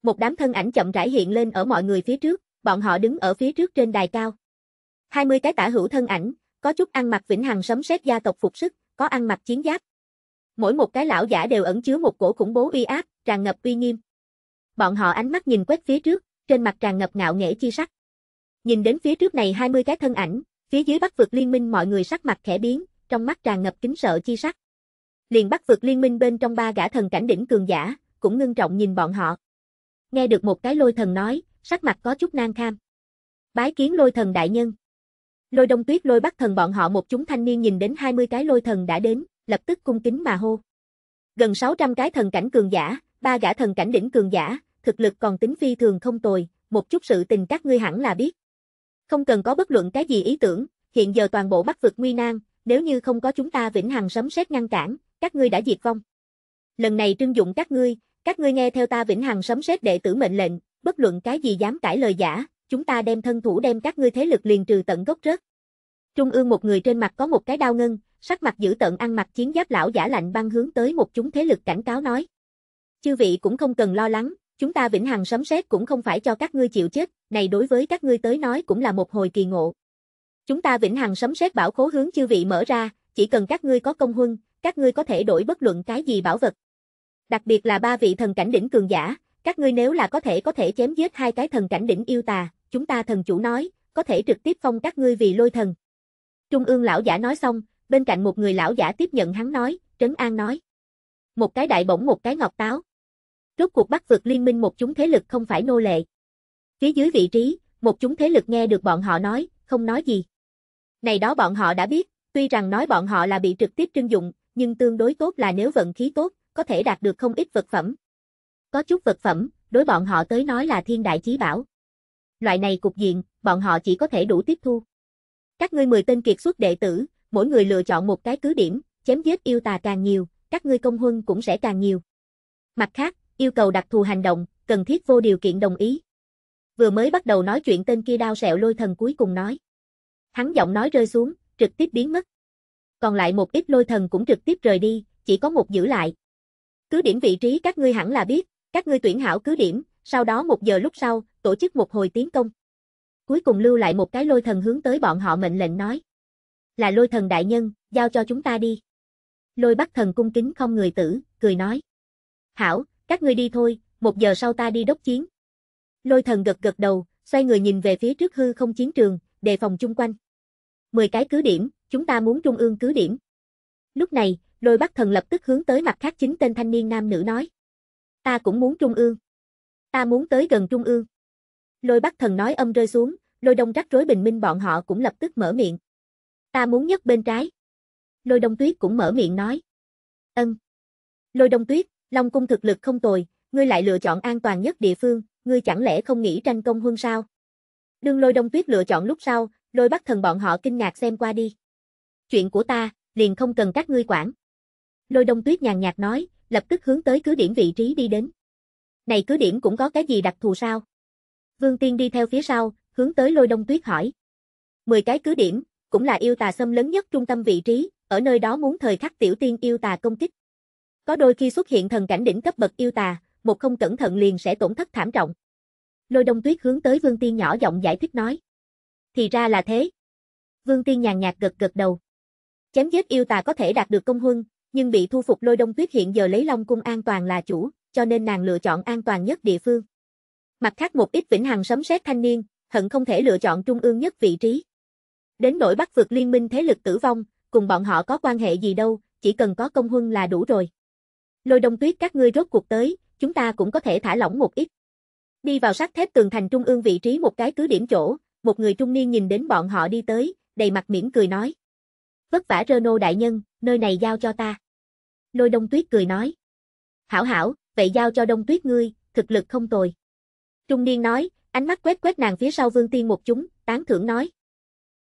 Một đám thân ảnh chậm rãi hiện lên ở mọi người phía trước, bọn họ đứng ở phía trước trên đài cao. 20 cái tả hữu thân ảnh, có chút ăn mặc vĩnh hằng sấm sét gia tộc phục sức, có ăn mặc chiến giáp. Mỗi một cái lão giả đều ẩn chứa một cổ khủng bố uy áp, tràn ngập uy nghiêm. Bọn họ ánh mắt nhìn quét phía trước, trên mặt tràn ngập ngạo nghễ chi sắc. Nhìn đến phía trước này 20 cái thân ảnh, Phía dưới Bắc vực liên minh mọi người sắc mặt khẽ biến, trong mắt tràn ngập kính sợ chi sắc. Liền Bắc vực liên minh bên trong ba gã thần cảnh đỉnh cường giả, cũng ngưng trọng nhìn bọn họ. Nghe được một cái lôi thần nói, sắc mặt có chút nan kham. Bái kiến lôi thần đại nhân. Lôi đông tuyết lôi bắt thần bọn họ một chúng thanh niên nhìn đến 20 cái lôi thần đã đến, lập tức cung kính mà hô. Gần 600 cái thần cảnh cường giả, ba gã thần cảnh đỉnh cường giả, thực lực còn tính phi thường không tồi, một chút sự tình các ngươi hẳn là biết. Không cần có bất luận cái gì ý tưởng, hiện giờ toàn bộ bắc vực nguy nan, nếu như không có chúng ta vĩnh hằng sấm sét ngăn cản, các ngươi đã diệt vong. Lần này trưng dụng các ngươi, các ngươi nghe theo ta vĩnh hằng sấm sét đệ tử mệnh lệnh, bất luận cái gì dám cãi lời giả, chúng ta đem thân thủ đem các ngươi thế lực liền trừ tận gốc rớt. Trung ương một người trên mặt có một cái đao ngân, sắc mặt dữ tợn ăn mặc chiến giáp lão giả lạnh băng hướng tới một chúng thế lực cảnh cáo nói. Chư vị cũng không cần lo lắng, Chúng ta vĩnh hằng sấm sét cũng không phải cho các ngươi chịu chết, này đối với các ngươi tới nói cũng là một hồi kỳ ngộ. Chúng ta vĩnh hằng sấm sét bảo khố hướng chư vị mở ra, chỉ cần các ngươi có công huân, các ngươi có thể đổi bất luận cái gì bảo vật. Đặc biệt là ba vị thần cảnh đỉnh cường giả, các ngươi nếu là có thể có thể chém giết hai cái thần cảnh đỉnh yêu tà, chúng ta thần chủ nói, có thể trực tiếp phong các ngươi vì lôi thần. Trung ương lão giả nói xong, bên cạnh một người lão giả tiếp nhận hắn nói, Trấn An nói. Một cái đại bổng một cái ngọc táo rốt cuộc bắt vượt liên minh một chúng thế lực không phải nô lệ. Phía dưới vị trí, một chúng thế lực nghe được bọn họ nói, không nói gì. Này đó bọn họ đã biết, tuy rằng nói bọn họ là bị trực tiếp trưng dụng, nhưng tương đối tốt là nếu vận khí tốt, có thể đạt được không ít vật phẩm. Có chút vật phẩm, đối bọn họ tới nói là thiên đại chí bảo. Loại này cục diện, bọn họ chỉ có thể đủ tiếp thu. Các ngươi mười tên kiệt xuất đệ tử, mỗi người lựa chọn một cái cứ điểm, chém giết yêu tà càng nhiều, các ngươi công huân cũng sẽ càng nhiều. Mặt khác, yêu cầu đặc thù hành động, cần thiết vô điều kiện đồng ý. Vừa mới bắt đầu nói chuyện tên kia đao sẹo lôi thần cuối cùng nói. Hắn giọng nói rơi xuống, trực tiếp biến mất. Còn lại một ít lôi thần cũng trực tiếp rời đi, chỉ có một giữ lại. Cứ điểm vị trí các ngươi hẳn là biết, các ngươi tuyển hảo cứ điểm, sau đó một giờ lúc sau, tổ chức một hồi tiến công. Cuối cùng lưu lại một cái lôi thần hướng tới bọn họ mệnh lệnh nói. Là lôi thần đại nhân, giao cho chúng ta đi. Lôi bắt thần cung kính không người tử, cười nói. Hảo, các ngươi đi thôi, một giờ sau ta đi đốc chiến. Lôi thần gật gật đầu, xoay người nhìn về phía trước hư không chiến trường, đề phòng chung quanh. Mười cái cứ điểm, chúng ta muốn trung ương cứ điểm. Lúc này, lôi bắc thần lập tức hướng tới mặt khác chính tên thanh niên nam nữ nói. Ta cũng muốn trung ương. Ta muốn tới gần trung ương. Lôi bắc thần nói âm rơi xuống, lôi đông rắc rối bình minh bọn họ cũng lập tức mở miệng. Ta muốn nhất bên trái. Lôi đông tuyết cũng mở miệng nói. Ân. Lôi đông tuyết, Long cung thực lực không tồi, ngươi lại lựa chọn an toàn nhất địa phương, ngươi chẳng lẽ không nghĩ tranh công huân sao? Đương lôi đông tuyết lựa chọn lúc sau, lôi bắt thần bọn họ kinh ngạc xem qua đi. Chuyện của ta, liền không cần các ngươi quản. Lôi đông tuyết nhàn nhạt nói, lập tức hướng tới cứ điểm vị trí đi đến. Này cứ điểm cũng có cái gì đặc thù sao? Vương Tiên đi theo phía sau, hướng tới lôi đông tuyết hỏi. Mười cái cứ điểm, cũng là yêu tà xâm lớn nhất trung tâm vị trí, ở nơi đó muốn thời khắc tiểu tiên yêu tà công kích. Có đôi khi xuất hiện thần cảnh đỉnh cấp bậc yêu tà, một không cẩn thận liền sẽ tổn thất thảm trọng. Lôi Đông Tuyết hướng tới Vương Tiên nhỏ giọng giải thích nói. Thì ra là thế. Vương Tiên nhàn nhạt gật gật đầu. Chém giết yêu tà có thể đạt được công huân, nhưng bị thu phục Lôi Đông Tuyết hiện giờ lấy Long Cung an toàn là chủ, cho nên nàng lựa chọn an toàn nhất địa phương. Mặt khác một ít vĩnh hằng sấm sét thanh niên, hận không thể lựa chọn trung ương nhất vị trí. Đến nỗi bắt vượt liên minh thế lực tử vong, cùng bọn họ có quan hệ gì đâu, chỉ cần có công huân là đủ rồi. Lôi đông tuyết các ngươi rốt cuộc tới, chúng ta cũng có thể thả lỏng một ít. Đi vào sát thép tường thành trung ương vị trí một cái cứ điểm chỗ, một người trung niên nhìn đến bọn họ đi tới, đầy mặt mỉm cười nói. Vất vả Reno đại nhân, nơi này giao cho ta. Lôi đông tuyết cười nói. Hảo hảo, vậy giao cho đông tuyết ngươi, thực lực không tồi. Trung niên nói, ánh mắt quét quét nàng phía sau vương tiên một chúng, tán thưởng nói.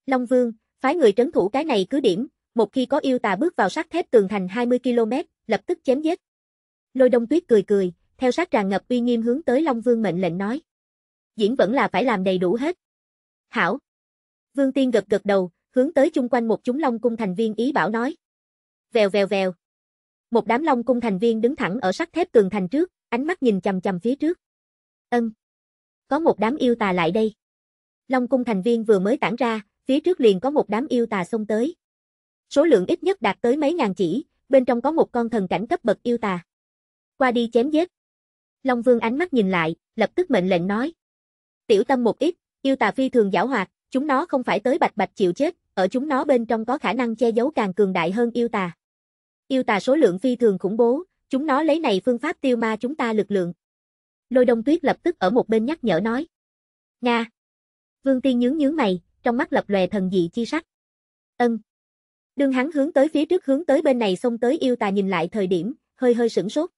Long vương, phái người trấn thủ cái này cứ điểm, một khi có yêu tà bước vào sát thép tường thành 20 km, lập tức chém giết. Lôi đông tuyết cười cười, theo sát tràn ngập uy nghiêm hướng tới Long Vương mệnh lệnh nói. Diễn vẫn là phải làm đầy đủ hết. Hảo. Vương Tiên gật gật đầu, hướng tới chung quanh một chúng Long Cung thành viên ý bảo nói. Vèo vèo vèo. Một đám Long Cung thành viên đứng thẳng ở sắt thép tường thành trước, ánh mắt nhìn chầm chầm phía trước. Ân. Có một đám yêu tà lại đây. Long Cung thành viên vừa mới tản ra, phía trước liền có một đám yêu tà xông tới. Số lượng ít nhất đạt tới mấy ngàn chỉ, bên trong có một con thần cảnh cấp bậc yêu tà qua đi chém giết. Long Vương ánh mắt nhìn lại, lập tức mệnh lệnh nói. Tiểu tâm một ít, yêu tà phi thường giảo hoạt, chúng nó không phải tới bạch bạch chịu chết, ở chúng nó bên trong có khả năng che giấu càng cường đại hơn yêu tà. Yêu tà số lượng phi thường khủng bố, chúng nó lấy này phương pháp tiêu ma chúng ta lực lượng. Lôi đông tuyết lập tức ở một bên nhắc nhở nói. Nga! Vương Tiên nhướng nhướng mày, trong mắt lập lòe thần dị chi sắc. Ân! Đường hắn hướng tới phía trước hướng tới bên này xông tới yêu tà nhìn lại thời điểm, hơi hơi sửng sốt.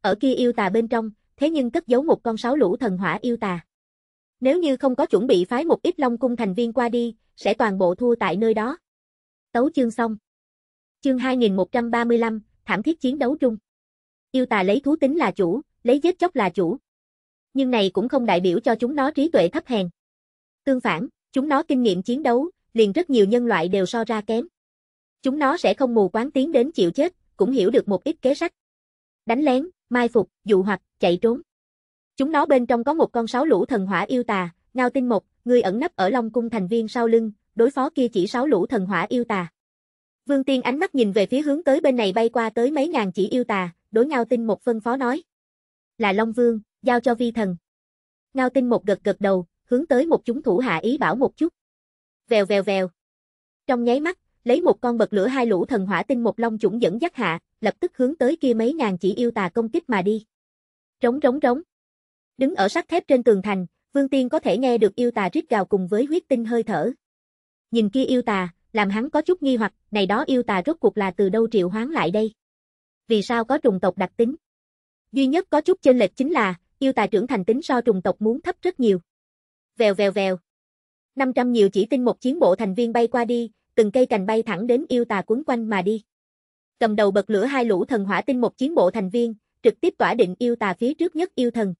Ở kia yêu tà bên trong, thế nhưng cất giấu một con sáu lũ thần hỏa yêu tà. Nếu như không có chuẩn bị phái một ít Long cung thành viên qua đi, sẽ toàn bộ thua tại nơi đó. Tấu chương xong. Chương 2135, thảm thiết chiến đấu chung. Yêu tà lấy thú tính là chủ, lấy giết chóc là chủ. Nhưng này cũng không đại biểu cho chúng nó trí tuệ thấp hèn. Tương phản, chúng nó kinh nghiệm chiến đấu, liền rất nhiều nhân loại đều so ra kém. Chúng nó sẽ không mù quáng tiến đến chịu chết, cũng hiểu được một ít kế sách. Đánh lén, mai phục, dụ hoặc, chạy trốn. Chúng nó bên trong có một con sáu lũ thần hỏa yêu tà, Ngao Tinh Mộc, người ẩn nấp ở Long Cung thành viên sau lưng, đối phó kia chỉ sáu lũ thần hỏa yêu tà. Vương Tiên ánh mắt nhìn về phía hướng tới bên này bay qua tới mấy ngàn chỉ yêu tà, đối Ngao Tinh Mộc phân phó nói. Là Long Vương, giao cho vi thần. Ngao Tinh Mộc gật gật đầu, hướng tới một chúng thủ hạ ý bảo một chút. Vèo vèo vèo. Trong nháy mắt, lấy một con bật lửa hai lũ thần hỏa tinh một long chủng dẫn dắt hạ, lập tức hướng tới kia mấy ngàn chỉ yêu tà công kích mà đi. Trống trống trống. Đứng ở sắt thép trên tường thành, Vương Tiên có thể nghe được yêu tà rít gào cùng với huyết tinh hơi thở. Nhìn kia yêu tà, làm hắn có chút nghi hoặc, này đó yêu tà rốt cuộc là từ đâu triệu hoán lại đây? Vì sao có trùng tộc đặc tính? Duy nhất có chút chênh lệch chính là, yêu tà trưởng thành tính so trùng tộc muốn thấp rất nhiều. Vèo vèo vèo. 500 nhiều chỉ tinh một chiến bộ thành viên bay qua đi, từng cây cành bay thẳng đến yêu tà cuốn quanh mà đi cầm đầu bật lửa hai lũ thần hỏa tinh một chiến bộ thành viên, trực tiếp tỏa định yêu tà phía trước nhất yêu thần.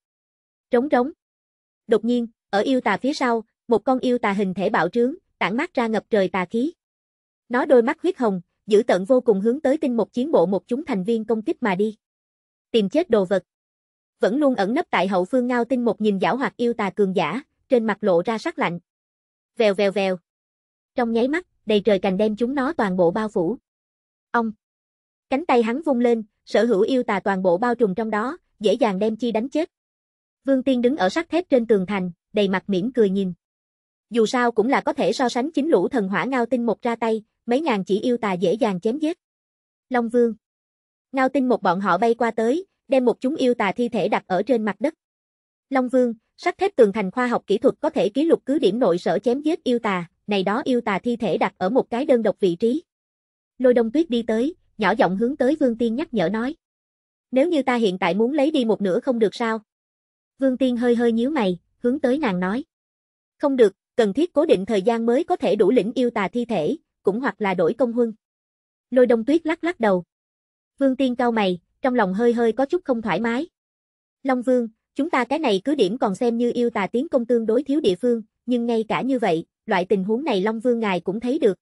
Trống trống Đột nhiên, ở yêu tà phía sau, một con yêu tà hình thể bạo trướng, tản mát ra ngập trời tà khí. Nó đôi mắt huyết hồng, giữ tận vô cùng hướng tới tinh một chiến bộ một chúng thành viên công kích mà đi. Tìm chết đồ vật. Vẫn luôn ẩn nấp tại hậu phương ngao tinh một nhìn giảo hoạt yêu tà cường giả, trên mặt lộ ra sắc lạnh. Vèo vèo vèo. Trong nháy mắt, đầy trời cành đem chúng nó toàn bộ bao phủ. Ông Cánh tay hắn vung lên, sở hữu yêu tà toàn bộ bao trùm trong đó, dễ dàng đem chi đánh chết. Vương Tiên đứng ở sắt thép trên tường thành, đầy mặt mỉm cười nhìn. Dù sao cũng là có thể so sánh chính lũ thần hỏa ngao tinh một ra tay, mấy ngàn chỉ yêu tà dễ dàng chém giết. Long Vương Ngao tinh một bọn họ bay qua tới, đem một chúng yêu tà thi thể đặt ở trên mặt đất. Long Vương, sắt thép tường thành khoa học kỹ thuật có thể ký lục cứ điểm nội sở chém giết yêu tà, này đó yêu tà thi thể đặt ở một cái đơn độc vị trí. Lôi đông tuyết đi tới, nhỏ giọng hướng tới Vương Tiên nhắc nhở nói. Nếu như ta hiện tại muốn lấy đi một nửa không được sao? Vương Tiên hơi hơi nhíu mày, hướng tới nàng nói. Không được, cần thiết cố định thời gian mới có thể đủ lĩnh yêu tà thi thể, cũng hoặc là đổi công huân. Lôi đông tuyết lắc lắc đầu. Vương Tiên cao mày, trong lòng hơi hơi có chút không thoải mái. Long Vương, chúng ta cái này cứ điểm còn xem như yêu tà tiến công tương đối thiếu địa phương, nhưng ngay cả như vậy, loại tình huống này Long Vương ngài cũng thấy được.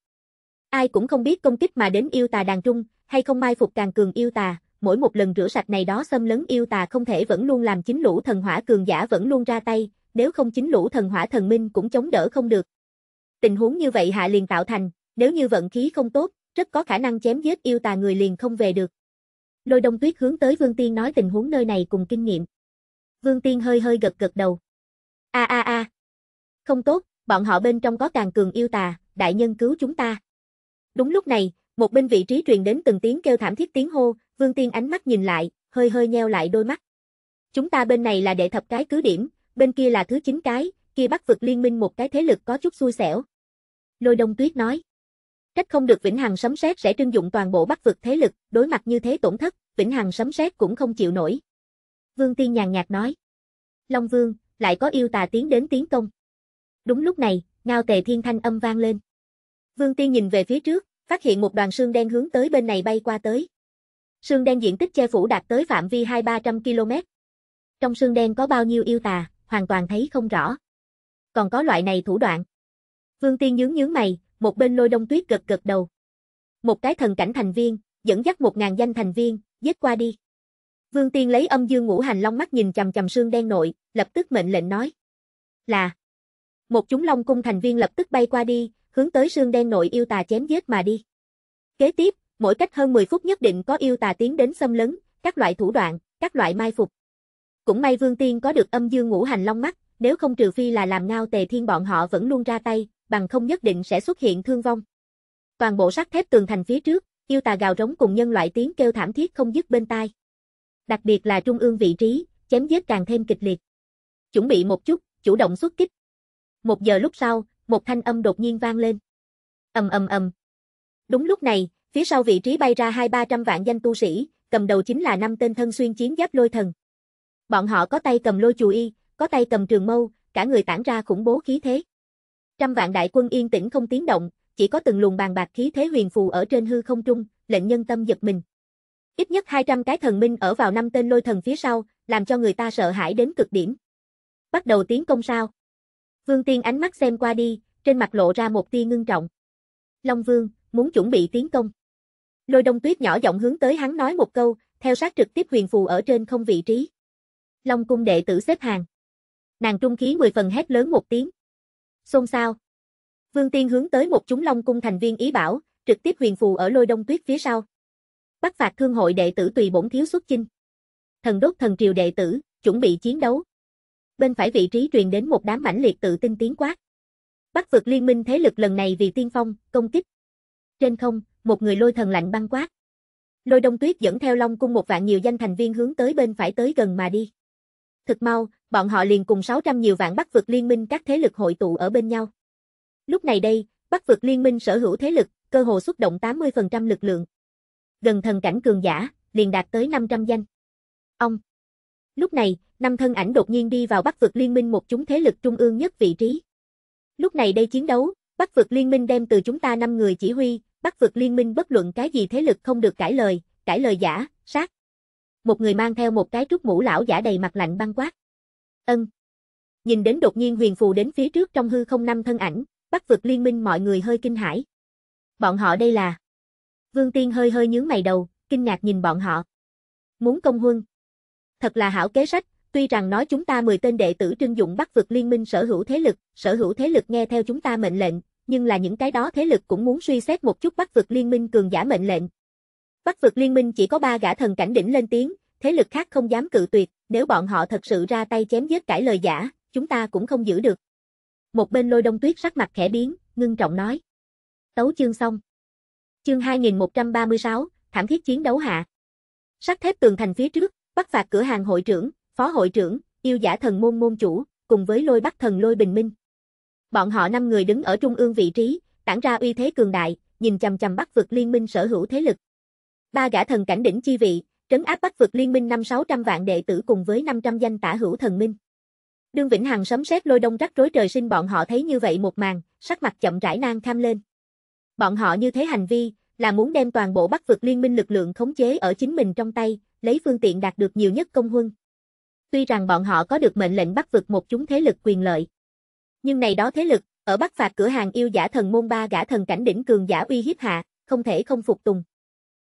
Ai cũng không biết công kích mà đến yêu tà đàn trung, hay không mai phục càng cường yêu tà, mỗi một lần rửa sạch này đó xâm lấn yêu tà không thể vẫn luôn làm chính lũ thần hỏa cường giả vẫn luôn ra tay, nếu không chính lũ thần hỏa thần minh cũng chống đỡ không được. Tình huống như vậy hạ liền tạo thành, nếu như vận khí không tốt, rất có khả năng chém giết yêu tà người liền không về được. Lôi Đông Tuyết hướng tới Vương Tiên nói tình huống nơi này cùng kinh nghiệm. Vương Tiên hơi hơi gật gật đầu. A a a. Không tốt, bọn họ bên trong có càng cường yêu tà, đại nhân cứu chúng ta. Đúng lúc này, một bên vị trí truyền đến từng tiếng kêu thảm thiết tiếng hô, Vương Tiên ánh mắt nhìn lại, hơi hơi nheo lại đôi mắt. Chúng ta bên này là đệ thập cái cứ điểm, bên kia là thứ chín cái, kia bắt vực liên minh một cái thế lực có chút xui xẻo. Lôi đông tuyết nói. cách không được Vĩnh Hằng sấm sét sẽ trưng dụng toàn bộ bắt vực thế lực, đối mặt như thế tổn thất, Vĩnh Hằng sấm sét cũng không chịu nổi. Vương Tiên nhàn nhạt nói. Long Vương, lại có yêu tà tiến đến tiến công. Đúng lúc này, ngao tề thiên thanh âm vang lên. Vương Tiên nhìn về phía trước, phát hiện một đoàn sương đen hướng tới bên này bay qua tới. Sương đen diện tích che phủ đạt tới phạm vi 2-300 km. Trong sương đen có bao nhiêu yêu tà, hoàn toàn thấy không rõ. Còn có loại này thủ đoạn. Vương Tiên nhướng nhướng mày, một bên lôi đông tuyết gật gật đầu. Một cái thần cảnh thành viên, dẫn dắt một ngàn danh thành viên, giết qua đi. Vương Tiên lấy âm dương ngũ hành long mắt nhìn chầm chầm sương đen nội, lập tức mệnh lệnh nói. Là. Một chúng long cung thành viên lập tức bay qua đi, hướng tới xương đen nội yêu tà chém giết mà đi. Kế tiếp, mỗi cách hơn 10 phút nhất định có yêu tà tiến đến xâm lấn, các loại thủ đoạn, các loại mai phục. Cũng may Vương Tiên có được âm dương ngũ hành long mắt, nếu không trừ phi là làm ngao tề thiên bọn họ vẫn luôn ra tay, bằng không nhất định sẽ xuất hiện thương vong. Toàn bộ sắt thép tường thành phía trước, yêu tà gào rống cùng nhân loại tiếng kêu thảm thiết không dứt bên tai. Đặc biệt là trung ương vị trí, chém giết càng thêm kịch liệt. Chuẩn bị một chút, chủ động xuất kích. Một giờ lúc sau, một thanh âm đột nhiên vang lên. Ầm ầm ầm. Đúng lúc này, phía sau vị trí bay ra hai ba trăm vạn danh tu sĩ, cầm đầu chính là năm tên thân xuyên chiến giáp lôi thần. Bọn họ có tay cầm lôi chù y, có tay cầm trường mâu, cả người tản ra khủng bố khí thế. Trăm vạn đại quân yên tĩnh không tiếng động, chỉ có từng luồng bàn bạc khí thế huyền phù ở trên hư không trung, lệnh nhân tâm giật mình. Ít nhất 200 cái thần minh ở vào năm tên lôi thần phía sau, làm cho người ta sợ hãi đến cực điểm. Bắt đầu tiến công sao? Vương Tiên ánh mắt xem qua đi, trên mặt lộ ra một tia ngưng trọng. Long Vương, muốn chuẩn bị tiến công. Lôi đông tuyết nhỏ giọng hướng tới hắn nói một câu, theo sát trực tiếp huyền phù ở trên không vị trí. Long cung đệ tử xếp hàng. Nàng trung khí mười phần hét lớn một tiếng. Xôn xao. Vương Tiên hướng tới một chúng Long cung thành viên ý bảo, trực tiếp huyền phù ở lôi đông tuyết phía sau. Bắt phạt thương hội đệ tử tùy bổn thiếu xuất chinh. Thần đốt thần triều đệ tử, chuẩn bị chiến đấu bên phải vị trí truyền đến một đám mãnh liệt tự tin tiến quát. Bắc vực liên minh thế lực lần này vì tiên phong, công kích. Trên không, một người lôi thần lạnh băng quát. Lôi đông tuyết dẫn theo long cung một vạn nhiều danh thành viên hướng tới bên phải tới gần mà đi. Thực mau, bọn họ liền cùng 600 nhiều vạn bắc vực liên minh các thế lực hội tụ ở bên nhau. Lúc này đây, bắc vực liên minh sở hữu thế lực, cơ hồ xuất động 80% lực lượng. Gần thần cảnh cường giả, liền đạt tới 500 danh. Ông. Lúc này, năm thân ảnh đột nhiên đi vào Bắc vực liên minh một chúng thế lực trung ương nhất vị trí. Lúc này đây chiến đấu, Bắc vực liên minh đem từ chúng ta năm người chỉ huy, Bắc vực liên minh bất luận cái gì thế lực không được cãi lời, cãi lời giả, sát. Một người mang theo một cái trúc mũ lão giả đầy mặt lạnh băng quát. Ân. Nhìn đến đột nhiên huyền phù đến phía trước trong hư không năm thân ảnh, Bắc vực liên minh mọi người hơi kinh hãi. Bọn họ đây là Vương Tiên hơi hơi nhướng mày đầu, kinh ngạc nhìn bọn họ. Muốn công huân. Thật là hảo kế sách, tuy rằng nói chúng ta 10 tên đệ tử trưng dụng bắt vực liên minh sở hữu thế lực, sở hữu thế lực nghe theo chúng ta mệnh lệnh, nhưng là những cái đó thế lực cũng muốn suy xét một chút bắt vực liên minh cường giả mệnh lệnh. Bắt vực liên minh chỉ có ba gã thần cảnh đỉnh lên tiếng, thế lực khác không dám cự tuyệt, nếu bọn họ thật sự ra tay chém giết cãi lời giả, chúng ta cũng không giữ được. Một bên lôi đông tuyết sắc mặt khẽ biến, ngưng trọng nói. Tấu chương xong. Chương 2136, thảm thiết chiến đấu hạ. Sắt thép tường thành phía trước, bắt phạt cửa hàng hội trưởng, phó hội trưởng, yêu giả thần môn môn chủ, cùng với lôi bắt thần lôi bình minh. Bọn họ năm người đứng ở trung ương vị trí, tản ra uy thế cường đại, nhìn chằm chằm bắt vực liên minh sở hữu thế lực. Ba gã thần cảnh đỉnh chi vị, trấn áp bắt vực liên minh năm 600 vạn đệ tử cùng với 500 danh tả hữu thần minh. Đương Vĩnh Hằng sấm sét lôi đông rắc rối trời sinh bọn họ thấy như vậy một màn, sắc mặt chậm rãi nang kham lên. Bọn họ như thế hành vi, là muốn đem toàn bộ bắt vực liên minh lực lượng khống chế ở chính mình trong tay, lấy phương tiện đạt được nhiều nhất công huân, Tuy rằng bọn họ có được mệnh lệnh bắt vực một chúng thế lực quyền lợi. Nhưng này đó thế lực, ở bắt phạt cửa hàng yêu giả thần môn ba gã thần cảnh đỉnh cường giả uy hiếp hạ, không thể không phục tùng.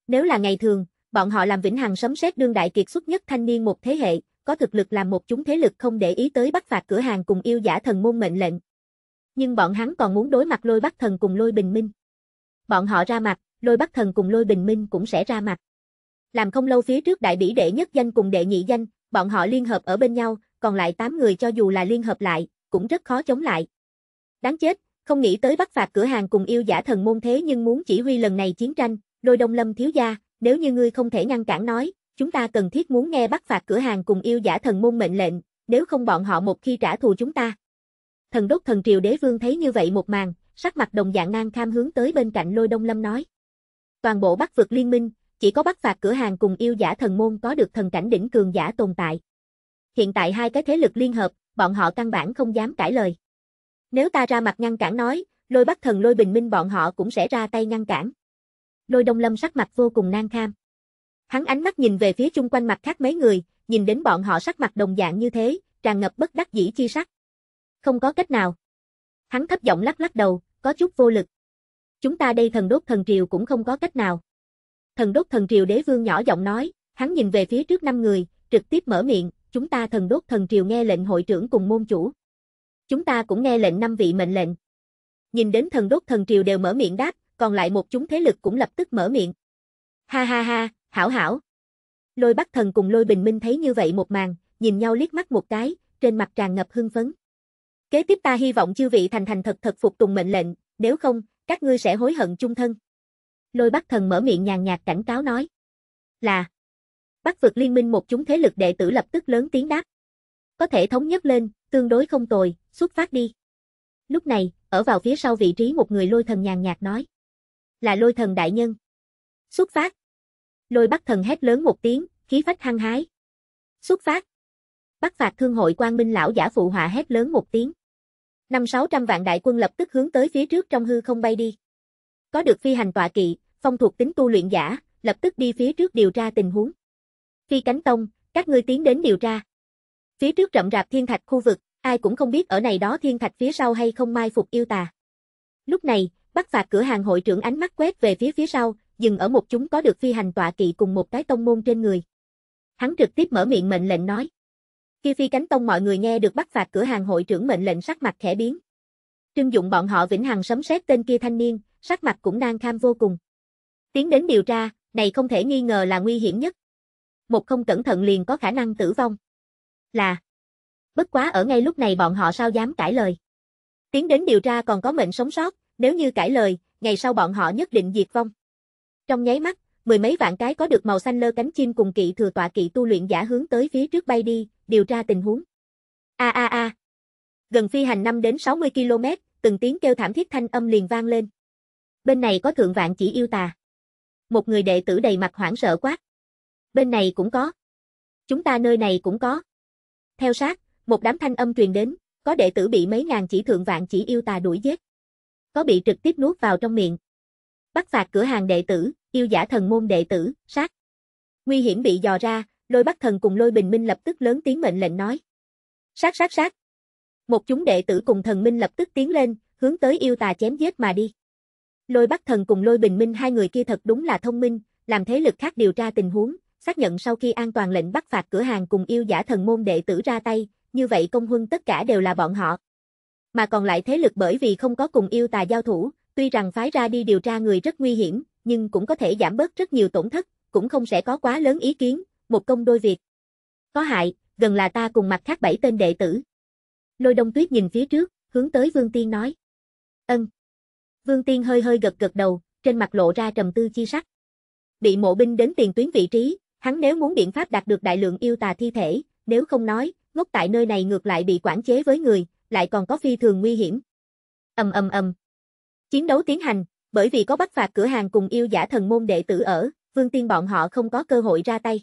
Nếu là ngày thường, bọn họ làm vĩnh hằng sấm sét đương đại kiệt xuất nhất thanh niên một thế hệ, có thực lực làm một chúng thế lực không để ý tới bắt phạt cửa hàng cùng yêu giả thần môn mệnh lệnh. Nhưng bọn hắn còn muốn đối mặt lôi bắt thần cùng lôi bình minh. Bọn họ ra mặt, lôi bắt thần cùng lôi bình minh cũng sẽ ra mặt. Làm không lâu phía trước đại bỉ đệ nhất danh cùng đệ nhị danh, bọn họ liên hợp ở bên nhau, còn lại 8 người cho dù là liên hợp lại, cũng rất khó chống lại. Đáng chết, không nghĩ tới bắt phạt cửa hàng cùng yêu giả thần môn thế nhưng muốn chỉ huy lần này chiến tranh, lôi đông lâm thiếu gia, nếu như ngươi không thể ngăn cản nói, chúng ta cần thiết muốn nghe bắt phạt cửa hàng cùng yêu giả thần môn mệnh lệnh, nếu không bọn họ một khi trả thù chúng ta. Thần đốc thần triều đế vương thấy như vậy một màn, sắc mặt đồng dạng ngang kham hướng tới bên cạnh lôi đông lâm nói. Toàn bộ bắc vực liên minh, chỉ có bắt phạt cửa hàng cùng yêu giả thần môn có được thần cảnh đỉnh cường giả tồn tại. Hiện tại hai cái thế lực liên hợp, bọn họ căn bản không dám cãi lời. Nếu ta ra mặt ngăn cản nói, lôi bắt thần lôi bình minh bọn họ cũng sẽ ra tay ngăn cản. Lôi đông lâm sắc mặt vô cùng nang kham. Hắn ánh mắt nhìn về phía chung quanh mặt khác mấy người, nhìn đến bọn họ sắc mặt đồng dạng như thế, tràn ngập bất đắc dĩ chi sắc. Không có cách nào. Hắn thấp giọng lắc lắc đầu, có chút vô lực. Chúng ta đây thần đốt thần triều cũng không có cách nào. Thần đốt thần triều đế vương nhỏ giọng nói, hắn nhìn về phía trước năm người, trực tiếp mở miệng, chúng ta thần đốt thần triều nghe lệnh hội trưởng cùng môn chủ. Chúng ta cũng nghe lệnh năm vị mệnh lệnh. Nhìn đến thần đốt thần triều đều mở miệng đáp, còn lại một chúng thế lực cũng lập tức mở miệng. Ha ha ha, hảo hảo. Lôi Bắc Thần cùng Lôi Bình Minh thấy như vậy một màn, nhìn nhau liếc mắt một cái, trên mặt tràn ngập hưng phấn. Kế tiếp ta hy vọng chư vị thành thành thật thật phục tùng mệnh lệnh, nếu không, các ngươi sẽ hối hận chung thân lôi bắc thần mở miệng nhàn nhạt cảnh cáo nói. Là. Bắc vực liên minh một chúng thế lực đệ tử lập tức lớn tiếng đáp. Có thể thống nhất lên, tương đối không tồi, xuất phát đi. Lúc này, ở vào phía sau vị trí một người lôi thần nhàn nhạt nói. Là lôi thần đại nhân. Xuất phát. Lôi bắc thần hét lớn một tiếng, khí phách hăng hái. Xuất phát. Bắc phạt thương hội quan minh lão giả phụ họa hét lớn một tiếng. Năm sáu trăm vạn đại quân lập tức hướng tới phía trước trong hư không bay đi. Có được phi hành tọa kỵ, phong thuộc tính tu luyện giả, lập tức đi phía trước điều tra tình huống. Phi cánh tông, các ngươi tiến đến điều tra. Phía trước rậm rạp thiên thạch khu vực, ai cũng không biết ở này đó thiên thạch phía sau hay không mai phục yêu tà. Lúc này, bắt phạt cửa hàng hội trưởng ánh mắt quét về phía phía sau, dừng ở một chúng có được phi hành tọa kỵ cùng một cái tông môn trên người. Hắn trực tiếp mở miệng mệnh lệnh nói. Khi phi cánh tông mọi người nghe được bắt phạt cửa hàng hội trưởng mệnh lệnh sắc mặt khẽ biến. Trưng dụng bọn họ vĩnh hằng sấm sét tên kia thanh niên, sắc mặt cũng đang kham vô cùng. Tiến đến điều tra, này không thể nghi ngờ là nguy hiểm nhất. Một không cẩn thận liền có khả năng tử vong. Là. Bất quá ở ngay lúc này bọn họ sao dám cãi lời. Tiến đến điều tra còn có mệnh sống sót, nếu như cãi lời, ngày sau bọn họ nhất định diệt vong. Trong nháy mắt, mười mấy vạn cái có được màu xanh lơ cánh chim cùng kỵ thừa tọa kỵ tu luyện giả hướng tới phía trước bay đi, điều tra tình huống. A a a. Gần phi hành 5 đến 60 km, từng tiếng kêu thảm thiết thanh âm liền vang lên. Bên này có thượng vạn chỉ yêu tà một người đệ tử đầy mặt hoảng sợ quát. Bên này cũng có. Chúng ta nơi này cũng có. Theo sát, một đám thanh âm truyền đến, có đệ tử bị mấy ngàn chỉ thượng vạn chỉ yêu tà đuổi giết. Có bị trực tiếp nuốt vào trong miệng. Bắt phạt cửa hàng đệ tử, yêu giả thần môn đệ tử, sát. Nguy hiểm bị dò ra, lôi bắt thần cùng lôi bình minh lập tức lớn tiếng mệnh lệnh nói. Sát sát sát. Một chúng đệ tử cùng thần minh lập tức tiến lên, hướng tới yêu tà chém giết mà đi. Lôi Bắc Thần cùng Lôi Bình Minh hai người kia thật đúng là thông minh, làm thế lực khác điều tra tình huống, xác nhận sau khi an toàn lệnh bắt phạt cửa hàng cùng yêu giả thần môn đệ tử ra tay, như vậy công huân tất cả đều là bọn họ. Mà còn lại thế lực bởi vì không có cùng yêu tà giao thủ, tuy rằng phái ra đi điều tra người rất nguy hiểm, nhưng cũng có thể giảm bớt rất nhiều tổn thất, cũng không sẽ có quá lớn ý kiến, một công đôi việc. Có hại, gần là ta cùng mặt khác bảy tên đệ tử. Lôi đông tuyết nhìn phía trước, hướng tới Vương Tiên nói. Ân. Vương Tiên hơi hơi gật gật đầu, trên mặt lộ ra trầm tư chi sắc. Bị mộ binh đến tiền tuyến vị trí, hắn nếu muốn biện pháp đạt được đại lượng yêu tà thi thể, nếu không nói, ngốc tại nơi này ngược lại bị quản chế với người, lại còn có phi thường nguy hiểm. Ầm ầm ầm. Chiến đấu tiến hành, bởi vì có bắt phạt cửa hàng cùng yêu giả thần môn đệ tử ở, Vương Tiên bọn họ không có cơ hội ra tay.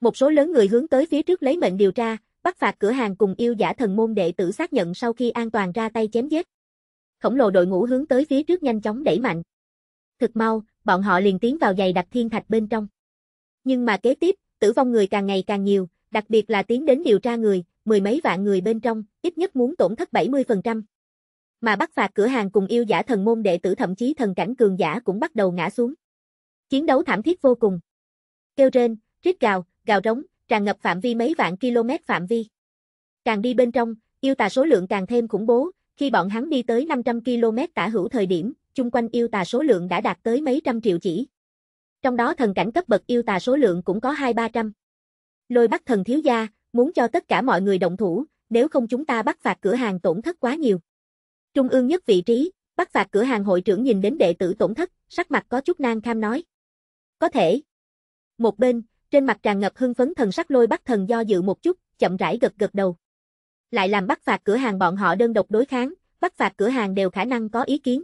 Một số lớn người hướng tới phía trước lấy mệnh điều tra, bắt phạt cửa hàng cùng yêu giả thần môn đệ tử xác nhận sau khi an toàn ra tay chém giết khổng lồ đội ngũ hướng tới phía trước nhanh chóng đẩy mạnh. Thực mau, bọn họ liền tiến vào dày đặc thiên thạch bên trong. Nhưng mà kế tiếp, tử vong người càng ngày càng nhiều, đặc biệt là tiến đến điều tra người, mười mấy vạn người bên trong, ít nhất muốn tổn thất 70%. Mà bắt phạt cửa hàng cùng yêu giả thần môn đệ tử thậm chí thần cảnh cường giả cũng bắt đầu ngã xuống. Chiến đấu thảm thiết vô cùng. Kêu rên, rít gào, gào rống, tràn ngập phạm vi mấy vạn km phạm vi. Càng đi bên trong, yêu tà số lượng càng thêm khủng bố, khi bọn hắn đi tới 500 km tả hữu thời điểm, chung quanh yêu tà số lượng đã đạt tới mấy trăm triệu chỉ. Trong đó thần cảnh cấp bậc yêu tà số lượng cũng có hai ba trăm. Lôi bắt thần thiếu gia, muốn cho tất cả mọi người động thủ, nếu không chúng ta bắt phạt cửa hàng tổn thất quá nhiều. Trung ương nhất vị trí, bắt phạt cửa hàng hội trưởng nhìn đến đệ tử tổn thất, sắc mặt có chút nang kham nói. Có thể. Một bên, trên mặt tràn ngập hưng phấn thần sắc lôi bắt thần do dự một chút, chậm rãi gật gật đầu lại làm bắt phạt cửa hàng bọn họ đơn độc đối kháng, bắt phạt cửa hàng đều khả năng có ý kiến.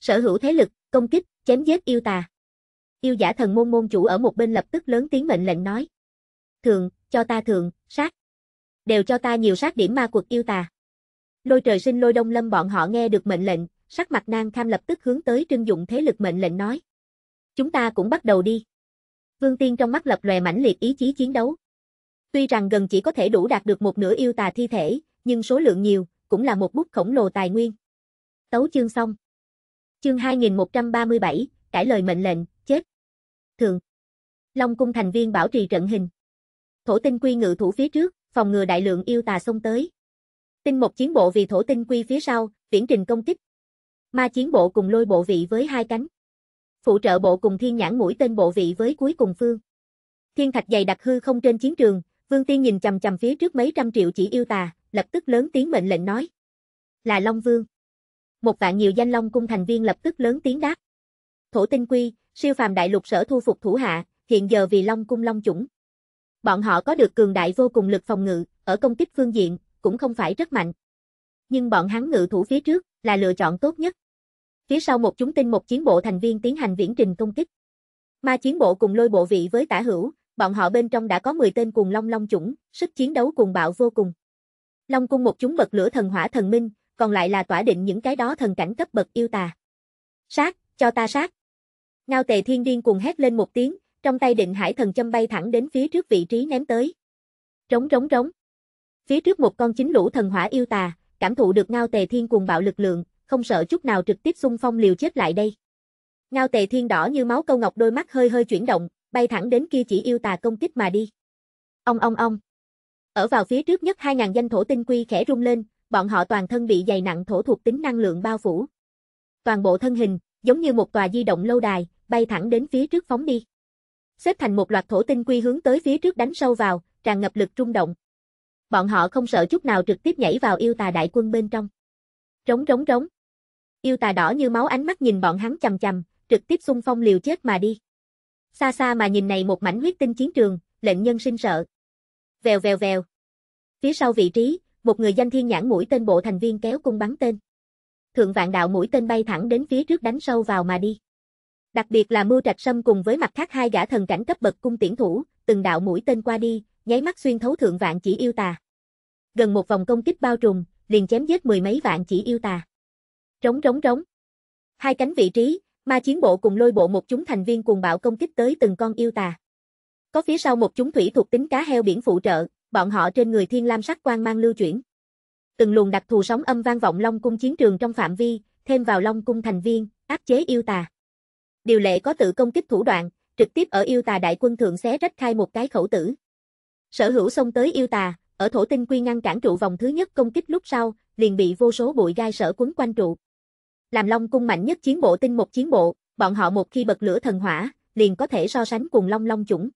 Sở hữu thế lực, công kích, chém giết yêu tà. Yêu giả thần môn môn chủ ở một bên lập tức lớn tiếng mệnh lệnh nói. Thường, cho ta thường, sát. Đều cho ta nhiều sát điểm ma quật yêu tà. Lôi trời sinh lôi đông lâm bọn họ nghe được mệnh lệnh, sắc mặt nang kham lập tức hướng tới trưng dụng thế lực mệnh lệnh nói. Chúng ta cũng bắt đầu đi. Vương Tiên trong mắt lập lòe mãnh liệt ý chí chiến đấu, Tuy rằng gần chỉ có thể đủ đạt được một nửa yêu tà thi thể, nhưng số lượng nhiều, cũng là một bút khổng lồ tài nguyên. Tấu chương xong. Chương 2137, cải lời mệnh lệnh, chết. Thường. Long cung thành viên bảo trì trận hình. Thổ tinh quy ngự thủ phía trước, phòng ngừa đại lượng yêu tà xông tới. Tinh một chiến bộ vì thổ tinh quy phía sau, viễn trình công kích. Ma chiến bộ cùng lôi bộ vị với hai cánh. Phụ trợ bộ cùng thiên nhãn mũi tên bộ vị với cuối cùng phương. Thiên thạch dày đặc hư không trên chiến trường, Vương Tiên nhìn chầm chầm phía trước mấy trăm triệu chỉ yêu tà, lập tức lớn tiếng mệnh lệnh nói. Là Long Vương. Một vạn nhiều danh Long cung thành viên lập tức lớn tiếng đáp. Thổ tinh quy, siêu phàm đại lục sở thu phục thủ hạ, hiện giờ vì Long cung Long chủng. Bọn họ có được cường đại vô cùng lực phòng ngự, ở công kích phương diện, cũng không phải rất mạnh. Nhưng bọn hắn ngự thủ phía trước, là lựa chọn tốt nhất. Phía sau một chúng tinh một chiến bộ thành viên tiến hành viễn trình công kích. Ma chiến bộ cùng lôi bộ vị với tả hữu, bọn họ bên trong đã có 10 tên cuồng long long chủng, sức chiến đấu cuồng bạo vô cùng. Long cung một chúng bật lửa thần hỏa thần minh, còn lại là tỏa định những cái đó thần cảnh cấp bậc yêu tà. Sát, cho ta sát. Ngao tề thiên điên cuồng hét lên một tiếng, trong tay định hải thần châm bay thẳng đến phía trước vị trí ném tới. Rống rống rống. Phía trước một con chính lũ thần hỏa yêu tà, cảm thụ được ngao tề thiên cuồng bạo lực lượng, không sợ chút nào trực tiếp xung phong liều chết lại đây. Ngao tề thiên đỏ như máu câu ngọc đôi mắt hơi hơi chuyển động, bay thẳng đến kia chỉ yêu tà công kích mà đi. Ông ông ông. Ở vào phía trước nhất 2.000 danh thổ tinh quy khẽ rung lên, bọn họ toàn thân bị dày nặng thổ thuộc tính năng lượng bao phủ. Toàn bộ thân hình, giống như một tòa di động lâu đài, bay thẳng đến phía trước phóng đi. Xếp thành một loạt thổ tinh quy hướng tới phía trước đánh sâu vào, tràn ngập lực trung động. Bọn họ không sợ chút nào trực tiếp nhảy vào yêu tà đại quân bên trong. Trống trống trống. Yêu tà đỏ như máu ánh mắt nhìn bọn hắn chằm chằm, trực tiếp xung phong liều chết mà đi. Xa xa mà nhìn này một mảnh huyết tinh chiến trường, lệnh nhân sinh sợ. Vèo vèo vèo. Phía sau vị trí, một người danh thiên nhãn mũi tên bộ thành viên kéo cung bắn tên. Thượng vạn đạo mũi tên bay thẳng đến phía trước đánh sâu vào mà đi. Đặc biệt là Mưu Trạch Sâm cùng với mặt khác hai gã thần cảnh cấp bậc cung tiễn thủ, từng đạo mũi tên qua đi, nháy mắt xuyên thấu thượng vạn chỉ yêu tà. Gần một vòng công kích bao trùm, liền chém giết mười mấy vạn chỉ yêu tà. Trống trống trống. Hai cánh vị trí, Ma chiến bộ cùng lôi bộ một chúng thành viên cuồng bạo công kích tới từng con yêu tà. Có phía sau một chúng thủy thuộc tính cá heo biển phụ trợ, bọn họ trên người thiên lam sắc quang mang lưu chuyển. Từng luồng đặc thù sóng âm vang vọng Long cung chiến trường trong phạm vi, thêm vào Long cung thành viên, áp chế yêu tà. Điều lệ có tự công kích thủ đoạn, trực tiếp ở yêu tà đại quân thượng xé rách khai một cái khẩu tử. Sở hữu xông tới yêu tà, ở thổ tinh quy ngăn cản trụ vòng thứ nhất công kích lúc sau, liền bị vô số bụi gai sở quấn quanh trụ. Làm Long cung mạnh nhất chiến bộ tinh một chiến bộ, bọn họ một khi bật lửa thần hỏa, liền có thể so sánh cùng Long Long chủng.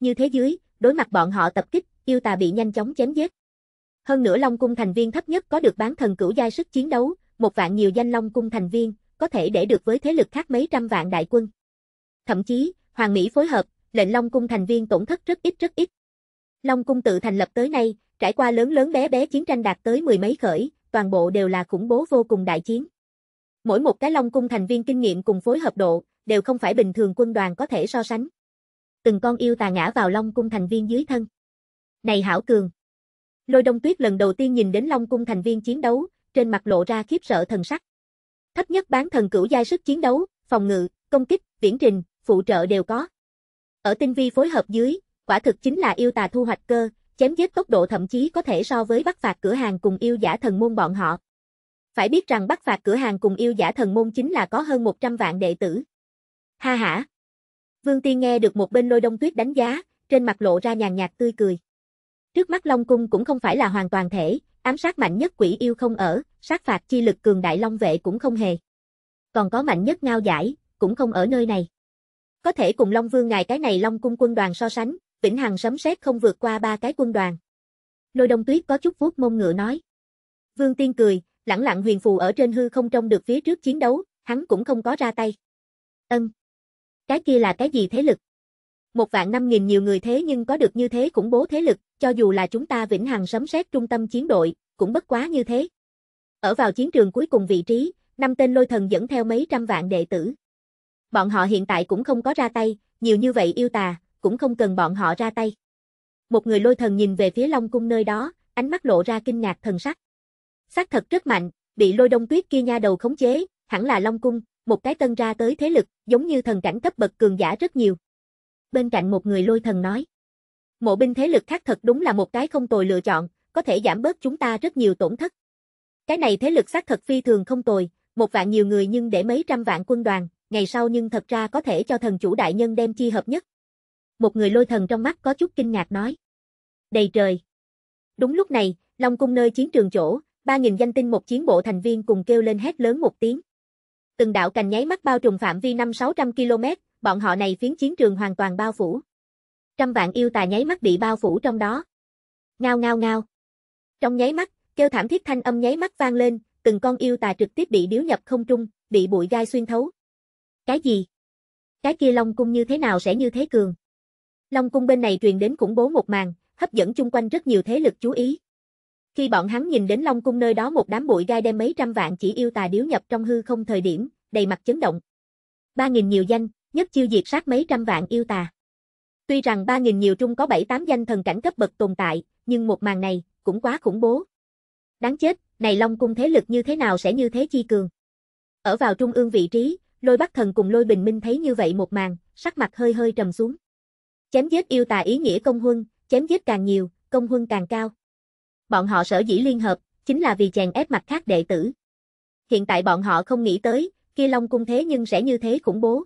Như thế dưới, đối mặt bọn họ tập kích, yêu tà bị nhanh chóng chém giết. Hơn nữa Long cung thành viên thấp nhất có được bán thần cửu giai sức chiến đấu, một vạn nhiều danh Long cung thành viên, có thể để được với thế lực khác mấy trăm vạn đại quân. Thậm chí, Hoàng Mỹ phối hợp, lệnh Long cung thành viên tổn thất rất ít rất ít. Long cung tự thành lập tới nay, trải qua lớn lớn bé bé chiến tranh đạt tới mười mấy khởi, toàn bộ đều là khủng bố vô cùng đại chiến. Mỗi một cái Long cung thành viên kinh nghiệm cùng phối hợp độ, đều không phải bình thường quân đoàn có thể so sánh. Từng con yêu tà ngã vào Long cung thành viên dưới thân. Này hảo cường. Lôi Đông Tuyết lần đầu tiên nhìn đến Long cung thành viên chiến đấu, trên mặt lộ ra khiếp sợ thần sắc. Thấp nhất bán thần cửu giai sức chiến đấu, phòng ngự, công kích, viễn trình, phụ trợ đều có. Ở tinh vi phối hợp dưới, quả thực chính là yêu tà thu hoạch cơ, chém giết tốc độ thậm chí có thể so với bắt phạt cửa hàng cùng yêu giả thần môn bọn họ. Phải biết rằng bắt phạt cửa hàng cùng yêu giả thần môn chính là có hơn 100 vạn đệ tử. Ha ha. Vương Tiên nghe được một bên lôi đông tuyết đánh giá, trên mặt lộ ra nhàn nhạt tươi cười. Trước mắt Long Cung cũng không phải là hoàn toàn thể, ám sát mạnh nhất quỷ yêu không ở, sát phạt chi lực cường đại Long Vệ cũng không hề. Còn có mạnh nhất ngao giải, cũng không ở nơi này. Có thể cùng Long Vương ngài cái này Long Cung quân đoàn so sánh, Vĩnh Hằng sấm sét không vượt qua ba cái quân đoàn. Lôi Đông Tuyết có chút vuốt mông ngựa nói. Vương Tiên cười, lẳng lặng huyền phù ở trên hư không trông được phía trước chiến đấu, hắn cũng không có ra tay. Ân. Cái kia là cái gì thế lực? Một vạn năm nghìn nhiều người thế nhưng có được như thế cũng bố thế lực, cho dù là chúng ta vĩnh hằng sấm sét trung tâm chiến đội, cũng bất quá như thế. Ở vào chiến trường cuối cùng vị trí, năm tên lôi thần dẫn theo mấy trăm vạn đệ tử. Bọn họ hiện tại cũng không có ra tay, nhiều như vậy yêu tà, cũng không cần bọn họ ra tay. Một người lôi thần nhìn về phía Long cung nơi đó, ánh mắt lộ ra kinh ngạc thần sắc xác thật rất mạnh, bị lôi đông tuyết kia nha đầu khống chế, hẳn là Long Cung, một cái tân ra tới thế lực, giống như thần cảnh cấp bậc cường giả rất nhiều. Bên cạnh một người lôi thần nói, mộ binh thế lực khác thật đúng là một cái không tồi lựa chọn, có thể giảm bớt chúng ta rất nhiều tổn thất. Cái này thế lực xác thật phi thường không tồi, một vạn nhiều người nhưng để mấy trăm vạn quân đoàn, ngày sau nhưng thật ra có thể cho thần chủ đại nhân đem chi hợp nhất. Một người lôi thần trong mắt có chút kinh ngạc nói. Đầy trời. Đúng lúc này, Long cung nơi chiến trường chỗ, Ba nghìn danh tinh một chiến bộ thành viên cùng kêu lên hét lớn một tiếng. Từng đạo cành nháy mắt bao trùm phạm vi 5-600 km, bọn họ này phiến chiến trường hoàn toàn bao phủ. Trăm vạn yêu tà nháy mắt bị bao phủ trong đó. Ngao ngao ngao. Trong nháy mắt, kêu thảm thiết thanh âm nháy mắt vang lên, từng con yêu tà trực tiếp bị điếu nhập không trung, bị bụi gai xuyên thấu. Cái gì? Cái kia Long cung như thế nào sẽ như thế cường? Long cung bên này truyền đến khủng bố một màn, hấp dẫn chung quanh rất nhiều thế lực chú ý. Khi bọn hắn nhìn đến Long Cung nơi đó một đám bụi gai đem mấy trăm vạn chỉ yêu tà điếu nhập trong hư không thời điểm, đầy mặt chấn động. Ba nghìn nhiều danh, nhất chiêu diệt sát mấy trăm vạn yêu tà. Tuy rằng ba nghìn nhiều trung có bảy tám danh thần cảnh cấp bậc tồn tại, nhưng một màn này, cũng quá khủng bố. Đáng chết, này Long Cung thế lực như thế nào sẽ như thế chi cường. Ở vào trung ương vị trí, lôi bắt thần cùng lôi bình minh thấy như vậy một màn, sắc mặt hơi hơi trầm xuống. Chém giết yêu tà ý nghĩa công huân, chém giết càng nhiều, công huân càng cao. Bọn họ sở dĩ liên hợp, chính là vì chèn ép mặt khác đệ tử. Hiện tại bọn họ không nghĩ tới, kia Long Cung thế nhưng sẽ như thế khủng bố.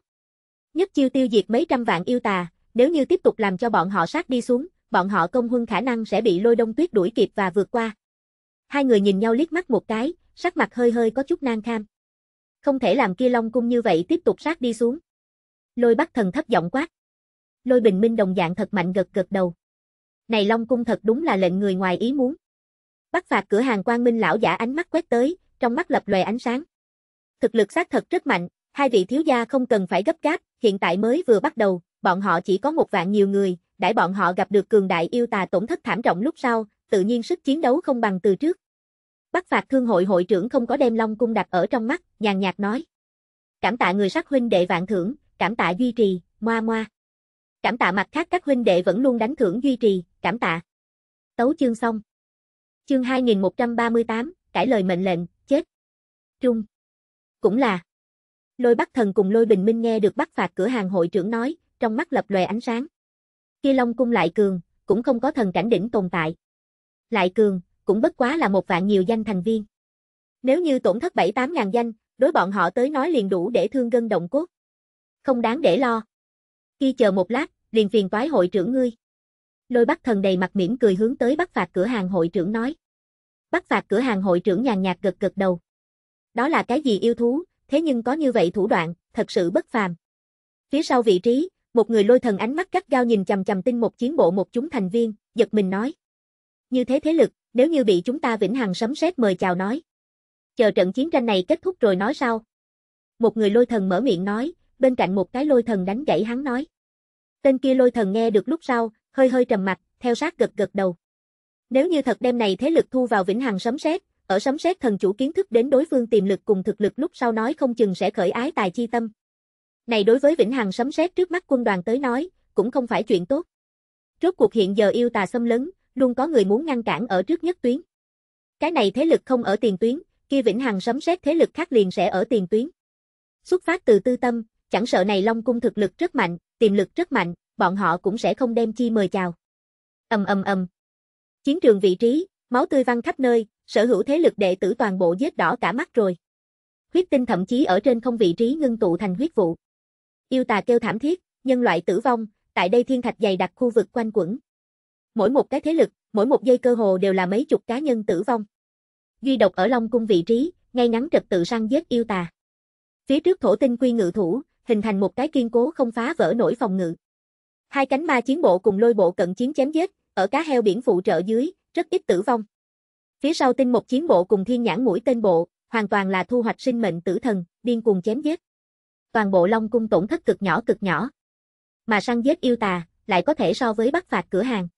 Nhất chiêu tiêu diệt mấy trăm vạn yêu tà, nếu như tiếp tục làm cho bọn họ sát đi xuống, bọn họ công huân khả năng sẽ bị lôi đông tuyết đuổi kịp và vượt qua. Hai người nhìn nhau liếc mắt một cái, sắc mặt hơi hơi có chút nang kham. Không thể làm kia Long Cung như vậy tiếp tục sát đi xuống. Lôi bắt thần thấp giọng quát. Lôi bình minh đồng dạng thật mạnh gật gật đầu. Này Long Cung thật đúng là lệnh người ngoài ý muốn. Bắt phạt cửa hàng Quang Minh lão giả ánh mắt quét tới, trong mắt lập lòe ánh sáng. Thực lực xác thật rất mạnh, hai vị thiếu gia không cần phải gấp gáp, hiện tại mới vừa bắt đầu, bọn họ chỉ có một vạn nhiều người, đãi bọn họ gặp được cường đại yêu tà tổn thất thảm trọng lúc sau, tự nhiên sức chiến đấu không bằng từ trước. bắt phạt thương hội hội trưởng không có đem Long Cung đặt ở trong mắt, nhàn nhạt nói. Cảm tạ người sát huynh đệ vạn thưởng, cảm tạ duy trì, moa moa. Cảm tạ mặt khác các huynh đệ vẫn luôn đánh thưởng duy trì, cảm tạ. Tấu chương xong. Chương 2138, cải lời mệnh lệnh, chết. Trung. Cũng là. Lôi Bắc Thần cùng Lôi Bình Minh nghe được bắt Phạt cửa hàng hội trưởng nói, trong mắt lập lòe ánh sáng. Kia Long cung lại cường, cũng không có thần cảnh đỉnh tồn tại. Lại cường, cũng bất quá là một vạn nhiều danh thành viên. Nếu như tổn thất 7 tám ngàn danh, đối bọn họ tới nói liền đủ để thương gân động cốt. Không đáng để lo. Khi chờ một lát, liền phiền toái hội trưởng ngươi. Lôi Bắc Thần đầy mặt mỉm cười hướng tới Bắc Phạt cửa hàng hội trưởng nói. Bắc Phạt cửa hàng hội trưởng nhàn nhạt gật gật đầu. Đó là cái gì yêu thú, thế nhưng có như vậy thủ đoạn, thật sự bất phàm. Phía sau vị trí, một người lôi thần ánh mắt cắt gao nhìn chằm chằm tinh một chiến bộ một chúng thành viên, giật mình nói. Như thế thế lực, nếu như bị chúng ta vĩnh hằng sấm sét mời chào nói. Chờ trận chiến tranh này kết thúc rồi nói sao? Một người lôi thần mở miệng nói, bên cạnh một cái lôi thần đánh gãy hắn nói. Tên kia lôi thần nghe được lúc sau, hơi hơi trầm mặt, theo sát gật gật đầu. Nếu như thật đem này thế lực thu vào vĩnh hằng sấm sét, ở sấm sét thần chủ kiến thức đến đối phương tiềm lực cùng thực lực lúc sau nói không chừng sẽ khởi ái tài chi tâm. Này đối với vĩnh hằng sấm sét trước mắt quân đoàn tới nói, cũng không phải chuyện tốt. trước cuộc hiện giờ yêu tà xâm lấn, luôn có người muốn ngăn cản ở trước nhất tuyến. Cái này thế lực không ở tiền tuyến, kia vĩnh hằng sấm sét thế lực khác liền sẽ ở tiền tuyến. Xuất phát từ tư tâm, chẳng sợ này Long cung thực lực rất mạnh, tiềm lực rất mạnh, bọn họ cũng sẽ không đem chi mời chào. Ầm ầm ầm. Chiến trường vị trí, máu tươi văng khắp nơi, sở hữu thế lực đệ tử toàn bộ giết đỏ cả mắt rồi. Huyết tinh thậm chí ở trên không vị trí ngưng tụ thành huyết vụ. Yêu tà kêu thảm thiết, nhân loại tử vong, tại đây thiên thạch dày đặc khu vực quanh quẩn. Mỗi một cái thế lực, mỗi một giây cơ hồ đều là mấy chục cá nhân tử vong. Duy độc ở Long cung vị trí, ngay ngắn trật tự săn giết yêu tà. Phía trước thổ tinh quy ngự thủ, hình thành một cái kiên cố không phá vỡ nổi phòng ngự. Hai cánh ma chiến bộ cùng lôi bộ cận chiến chém giết, ở cá heo biển phụ trợ dưới, rất ít tử vong. Phía sau tinh một chiến bộ cùng thiên nhãn mũi tên bộ, hoàn toàn là thu hoạch sinh mệnh tử thần, điên cuồng chém giết. Toàn bộ Long cung tổn thất cực nhỏ cực nhỏ. Mà săn giết yêu tà, lại có thể so với bắt phạt cửa hàng.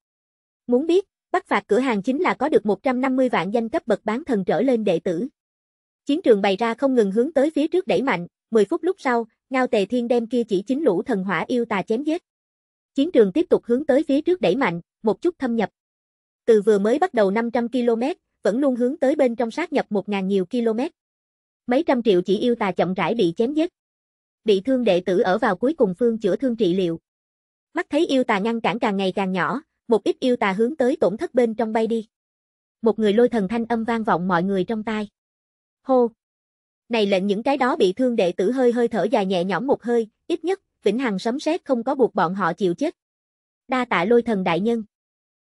Muốn biết, bắt phạt cửa hàng chính là có được 150 vạn danh cấp bậc bán thần trở lên đệ tử. Chiến trường bày ra không ngừng hướng tới phía trước đẩy mạnh, 10 phút lúc sau, Ngao Tề Thiên đem kia chỉ chính lũ thần hỏa yêu tà chém giết chiến trường tiếp tục hướng tới phía trước đẩy mạnh, một chút thâm nhập. Từ vừa mới bắt đầu 500 km, vẫn luôn hướng tới bên trong sát nhập 1.000 nhiều km. Mấy trăm triệu chỉ yêu tà chậm rãi bị chém giết. Bị thương đệ tử ở vào cuối cùng phương chữa thương trị liệu. Mắt thấy yêu tà ngăn cản càng ngày càng nhỏ, một ít yêu tà hướng tới tổn thất bên trong bay đi. Một người lôi thần thanh âm vang vọng mọi người trong tai. Hô! Này lệnh những cái đó bị thương đệ tử hơi hơi thở dài nhẹ nhõm một hơi, ít nhất vĩnh hằng sấm sét không có buộc bọn họ chịu chết. Đa tạ lôi thần đại nhân.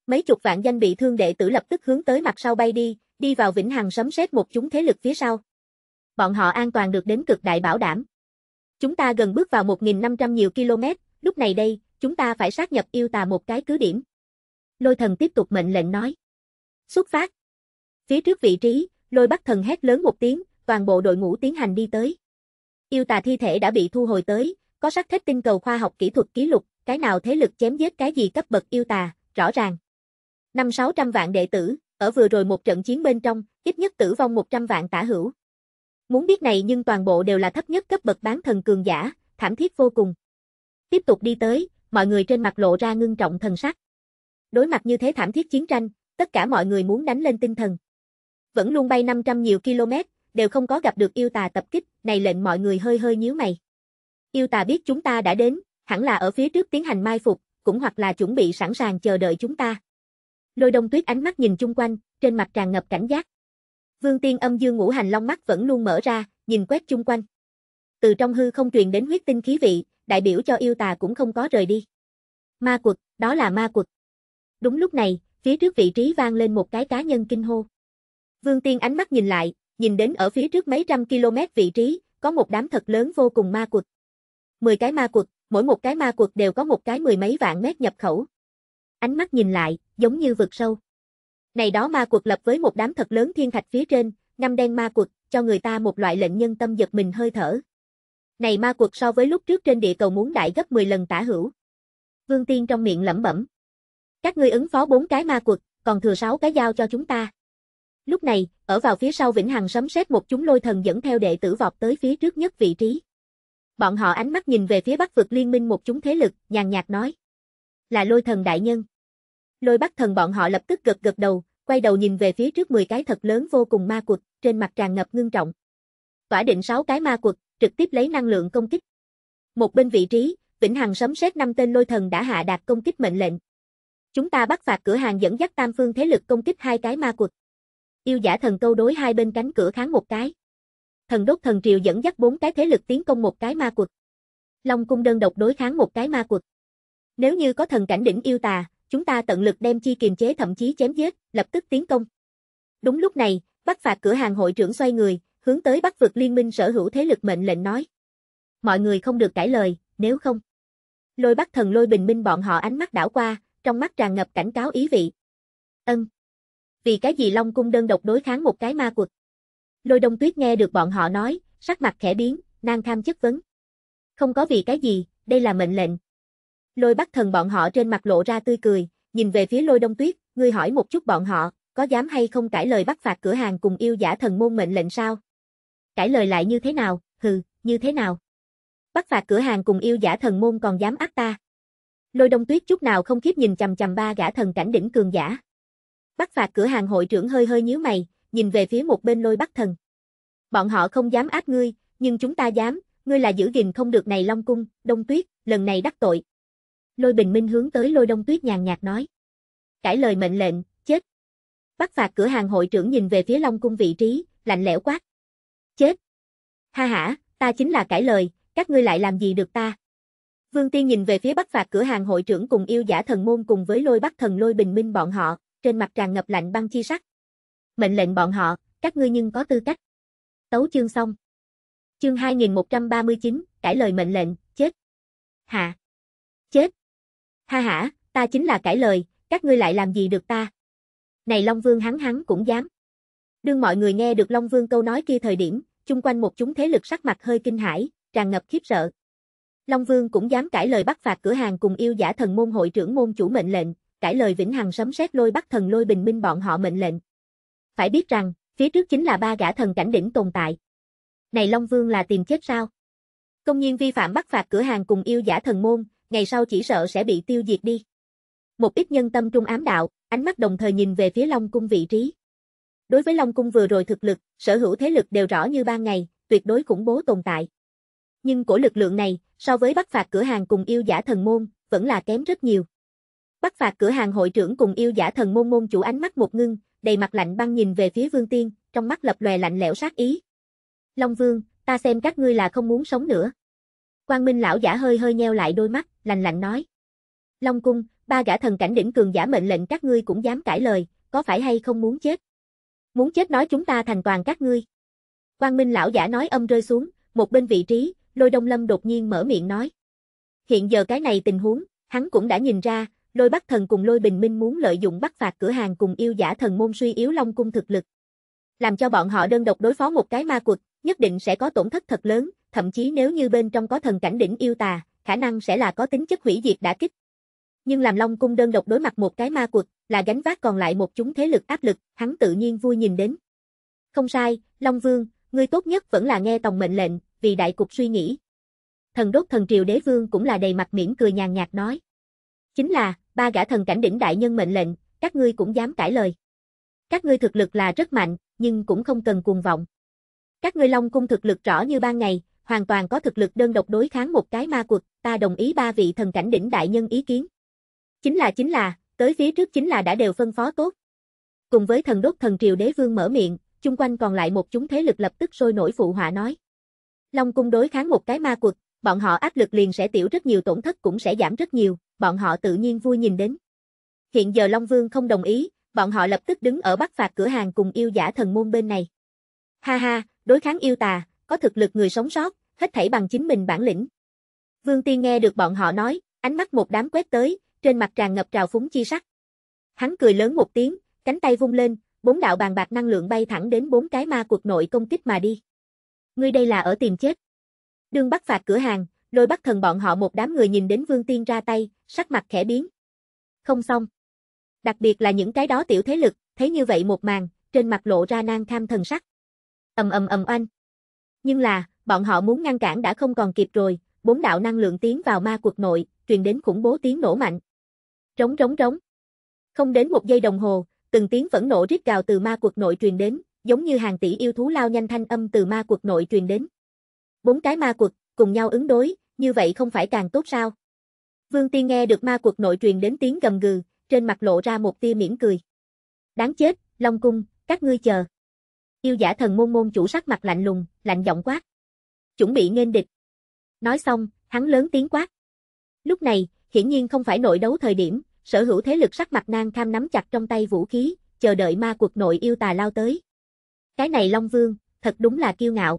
Mấy chục vạn danh bị thương đệ tử lập tức hướng tới mặt sau bay đi, đi vào vĩnh hằng sấm sét một chúng thế lực phía sau. Bọn họ an toàn được đến cực đại bảo đảm. Chúng ta gần bước vào 1.500 nhiều km, lúc này đây, chúng ta phải sát nhập yêu tà một cái cứ điểm. Lôi thần tiếp tục mệnh lệnh nói. Xuất phát. Phía trước vị trí, lôi bắt thần hét lớn một tiếng, toàn bộ đội ngũ tiến hành đi tới. Yêu tà thi thể đã bị thu hồi tới, có sắc thép tinh cầu khoa học kỹ thuật ký lục, cái nào thế lực chém giết cái gì cấp bậc yêu tà, rõ ràng. Năm 600 vạn đệ tử, ở vừa rồi một trận chiến bên trong, ít nhất tử vong 100 vạn tả hữu. Muốn biết này nhưng toàn bộ đều là thấp nhất cấp bậc bán thần cường giả, thảm thiết vô cùng. Tiếp tục đi tới, mọi người trên mặt lộ ra ngưng trọng thần sắc. Đối mặt như thế thảm thiết chiến tranh, tất cả mọi người muốn đánh lên tinh thần. Vẫn luôn bay 500 nhiều km, đều không có gặp được yêu tà tập kích, này lệnh mọi người hơi hơi nhíu mày. Yêu tà biết chúng ta đã đến, hẳn là ở phía trước tiến hành mai phục, cũng hoặc là chuẩn bị sẵn sàng chờ đợi chúng ta. Lôi đông tuyết ánh mắt nhìn chung quanh, trên mặt tràn ngập cảnh giác. Vương tiên âm dương ngũ hành long mắt vẫn luôn mở ra, nhìn quét chung quanh. Từ trong hư không truyền đến huyết tinh khí vị, đại biểu cho yêu tà cũng không có rời đi. Ma quật, đó là ma quật. Đúng lúc này, phía trước vị trí vang lên một cái cá nhân kinh hô. Vương tiên ánh mắt nhìn lại, nhìn đến ở phía trước mấy trăm km vị trí, có một đám thật lớn vô cùng ma quật. 10 cái ma quật, mỗi một cái ma quật đều có một cái mười mấy vạn mét nhập khẩu. Ánh mắt nhìn lại, giống như vực sâu. Này đó ma quật lập với một đám thật lớn thiên thạch phía trên, ngăm đen ma quật, cho người ta một loại lệnh nhân tâm giật mình hơi thở. Này ma quật so với lúc trước trên địa cầu muốn đại gấp 10 lần tả hữu. Vương Tiên trong miệng lẩm bẩm. Các ngươi ứng phó bốn cái ma quật, còn thừa sáu cái giao cho chúng ta. Lúc này, ở vào phía sau Vĩnh Hằng sấm sét một chúng lôi thần dẫn theo đệ tử vọt tới phía trước nhất vị trí. Bọn họ ánh mắt nhìn về phía Bắc vực liên minh một chúng thế lực, nhàn nhạt nói: "Là Lôi Thần đại nhân." Lôi Bắc Thần bọn họ lập tức gật gật đầu, quay đầu nhìn về phía trước 10 cái thật lớn vô cùng ma quật, trên mặt tràn ngập ngưng trọng. Tỏa định 6 cái ma quật, trực tiếp lấy năng lượng công kích. Một bên vị trí, Vĩnh Hằng sấm xét năm tên Lôi Thần đã hạ đạt công kích mệnh lệnh. Chúng ta bắt phạt cửa hàng dẫn dắt Tam Phương thế lực công kích hai cái ma quật. Yêu giả thần câu đối hai bên cánh cửa kháng một cái thần đốt thần triều dẫn dắt bốn cái thế lực tiến công một cái ma quật. Long cung đơn độc đối kháng một cái ma quật. Nếu như có thần cảnh đỉnh yêu tà, chúng ta tận lực đem chi kiềm chế thậm chí chém giết, lập tức tiến công. Đúng lúc này, Bắc phạt cửa hàng hội trưởng xoay người, hướng tới Bắc vực liên minh sở hữu thế lực mệnh lệnh nói. Mọi người không được cãi lời, nếu không. Lôi bắt thần lôi bình minh bọn họ ánh mắt đảo qua, trong mắt tràn ngập cảnh cáo ý vị. Ân. Vì cái gì Long cung đơn độc đối kháng một cái ma quật? Lôi đông tuyết nghe được bọn họ nói, sắc mặt khẽ biến, nang tham chất vấn. Không có vì cái gì, đây là mệnh lệnh. Lôi bắt thần bọn họ trên mặt lộ ra tươi cười, nhìn về phía lôi đông tuyết, ngươi hỏi một chút bọn họ, có dám hay không cãi lời bắt phạt cửa hàng cùng yêu giả thần môn mệnh lệnh sao? Cãi lời lại như thế nào, hừ, như thế nào? Bắt phạt cửa hàng cùng yêu giả thần môn còn dám ác ta. Lôi đông tuyết chút nào không khiếp nhìn chầm chầm ba gã thần cảnh đỉnh cường giả. Bắt phạt cửa hàng hội trưởng hơi hơi nhíu mày, nhìn về phía một bên lôi bắc thần. Bọn họ không dám áp ngươi, nhưng chúng ta dám, ngươi là giữ gìn không được này Long Cung, Đông Tuyết, lần này đắc tội. Lôi Bình Minh hướng tới lôi Đông Tuyết nhàn nhạt nói. Cãi lời mệnh lệnh, chết. Bắt phạt cửa hàng hội trưởng nhìn về phía Long Cung vị trí, lạnh lẽo quát. Chết. Ha ha, ta chính là cãi lời, các ngươi lại làm gì được ta? Vương Tiên nhìn về phía Bắc phạt cửa hàng hội trưởng cùng yêu giả thần môn cùng với lôi Bắc thần lôi bình minh bọn họ, trên mặt tràn ngập lạnh băng chi sắc mệnh lệnh bọn họ, các ngươi nhưng có tư cách. Tấu chương xong. Chương 2139, cải lời mệnh lệnh, chết. Hạ. Chết. Ha hả, ta chính là cải lời, các ngươi lại làm gì được ta? Này Long Vương hắn hắn cũng dám. Đương mọi người nghe được Long Vương câu nói kia thời điểm, chung quanh một chúng thế lực sắc mặt hơi kinh hãi, tràn ngập khiếp sợ. Long Vương cũng dám cãi lời bắt phạt cửa hàng cùng yêu giả thần môn hội trưởng môn chủ mệnh lệnh, cãi lời vĩnh hằng sấm sét lôi bắt thần lôi bình minh bọn họ mệnh lệnh, phải biết rằng, phía trước chính là ba gã thần cảnh đỉnh tồn tại. Này Long Vương là tìm chết sao? Công nhiên vi phạm bắt phạt cửa hàng cùng yêu giả thần môn, ngày sau chỉ sợ sẽ bị tiêu diệt đi. Một ít nhân tâm trung ám đạo, ánh mắt đồng thời nhìn về phía Long Cung vị trí. Đối với Long Cung vừa rồi thực lực, sở hữu thế lực đều rõ như ban ngày, tuyệt đối khủng bố tồn tại. Nhưng cổ lực lượng này, so với bắt phạt cửa hàng cùng yêu giả thần môn, vẫn là kém rất nhiều. Bắt phạt cửa hàng hội trưởng cùng yêu giả thần môn môn chủ ánh mắt một ngưng, đầy mặt lạnh băng nhìn về phía Vương Tiên, trong mắt lập lòe lạnh lẽo sát ý. Long Vương, ta xem các ngươi là không muốn sống nữa. Quang Minh lão giả hơi hơi nheo lại đôi mắt, lạnh lạnh nói. Long Cung, ba gã thần cảnh đỉnh cường giả mệnh lệnh các ngươi cũng dám cãi lời, có phải hay không muốn chết? Muốn chết nói chúng ta thành toàn các ngươi. Quang Minh lão giả nói âm rơi xuống, một bên vị trí, Lôi Đông Lâm đột nhiên mở miệng nói. Hiện giờ cái này tình huống, hắn cũng đã nhìn ra, Lôi Bắc Thần cùng Lôi Bình Minh muốn lợi dụng bắt phạt cửa hàng cùng yêu giả thần môn suy yếu Long cung thực lực. Làm cho bọn họ đơn độc đối phó một cái ma quật, nhất định sẽ có tổn thất thật lớn, thậm chí nếu như bên trong có thần cảnh đỉnh yêu tà, khả năng sẽ là có tính chất hủy diệt đã kích. Nhưng làm Long cung đơn độc đối mặt một cái ma quật, là gánh vác còn lại một chúng thế lực áp lực, hắn tự nhiên vui nhìn đến. Không sai, Long Vương, ngươi tốt nhất vẫn là nghe tòng mệnh lệnh, vì đại cục suy nghĩ. Thần đốt thần triều đế vương cũng là đầy mặt mỉm cười nhàn nhạt nói. Chính là, ba gã thần cảnh đỉnh đại nhân mệnh lệnh, các ngươi cũng dám cãi lời. Các ngươi thực lực là rất mạnh, nhưng cũng không cần cuồng vọng. Các ngươi Long cung thực lực rõ như ban ngày, hoàn toàn có thực lực đơn độc đối kháng một cái ma quật, ta đồng ý ba vị thần cảnh đỉnh đại nhân ý kiến. Chính là chính là, tới phía trước chính là đã đều phân phó tốt. Cùng với thần đốt thần triều đế vương mở miệng, chung quanh còn lại một chúng thế lực lập tức sôi nổi phụ họa nói. Long cung đối kháng một cái ma quật, bọn họ áp lực liền sẽ tiểu rất nhiều tổn thất cũng sẽ giảm rất nhiều, bọn họ tự nhiên vui nhìn đến. Hiện giờ Long Vương không đồng ý, bọn họ lập tức đứng ở bắc phạt cửa hàng cùng yêu giả thần môn bên này. Ha ha, đối kháng yêu tà, có thực lực người sống sót, hết thảy bằng chính mình bản lĩnh. Vương Tiên nghe được bọn họ nói, ánh mắt một đám quét tới, trên mặt tràn ngập trào phúng chi sắc. Hắn cười lớn một tiếng, cánh tay vung lên, bốn đạo bàn bạc năng lượng bay thẳng đến bốn cái ma cuộc nội công kích mà đi. Ngươi đây là ở tìm chết. Đương bắt phạt cửa hàng, lôi bắt thần bọn họ một đám người nhìn đến Vương Tiên ra tay, sắc mặt khẽ biến. Không xong. Đặc biệt là những cái đó tiểu thế lực, thấy như vậy một màn, trên mặt lộ ra nang tham thần sắc. Ầm ầm ầm oanh. Nhưng là, bọn họ muốn ngăn cản đã không còn kịp rồi, bốn đạo năng lượng tiến vào ma quật nội, truyền đến khủng bố tiếng nổ mạnh. Rống rống rống. Không đến một giây đồng hồ, từng tiếng vẫn nổ rít gào từ ma quật nội truyền đến, giống như hàng tỷ yêu thú lao nhanh thanh âm từ ma quật nội truyền đến. Bốn cái ma quật cùng nhau ứng đối, như vậy không phải càng tốt sao? Vương Tiên nghe được ma quật nội truyền đến tiếng gầm gừ, trên mặt lộ ra một tia mỉm cười. Đáng chết, Long Cung, các ngươi chờ. Yêu giả thần môn môn chủ sắc mặt lạnh lùng, lạnh giọng quát. Chuẩn bị nghênh địch. Nói xong, hắn lớn tiếng quát. Lúc này, hiển nhiên không phải nội đấu thời điểm, sở hữu thế lực sắc mặt nang kham nắm chặt trong tay vũ khí, chờ đợi ma quật nội yêu tà lao tới. Cái này Long Vương, thật đúng là kiêu ngạo.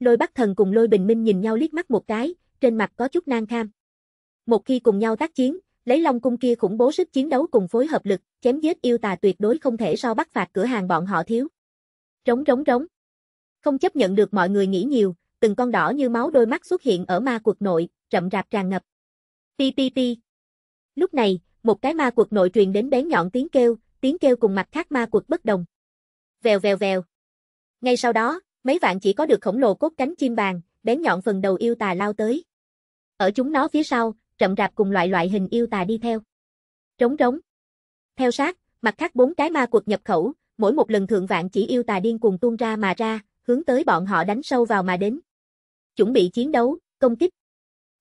Lôi Bắc Thần cùng Lôi Bình Minh nhìn nhau liếc mắt một cái, trên mặt có chút nang kham một khi cùng nhau tác chiến, lấy Long cung kia khủng bố sức chiến đấu cùng phối hợp lực, chém giết yêu tà tuyệt đối không thể so bắt phạt cửa hàng bọn họ thiếu. Trống, trống, trống, Không chấp nhận được mọi người nghĩ nhiều, từng con đỏ như máu đôi mắt xuất hiện ở ma quật nội, rậm rạp tràn ngập. Pi pi pi. Lúc này, một cái ma quật nội truyền đến bén nhọn tiếng kêu, tiếng kêu cùng mặt khác ma quật bất đồng. Vèo vèo vèo. Ngay sau đó, mấy vạn chỉ có được khổng lồ cốt cánh chim bàn, bén nhọn phần đầu yêu tà lao tới. Ở chúng nó phía sau, rậm rạp cùng loại loại hình yêu tà đi theo. Trống trống Theo sát, mặt khác bốn cái ma quật nhập khẩu, mỗi một lần thượng vạn chỉ yêu tà điên cuồng tuôn ra mà ra, hướng tới bọn họ đánh sâu vào mà đến. Chuẩn bị chiến đấu, công kích.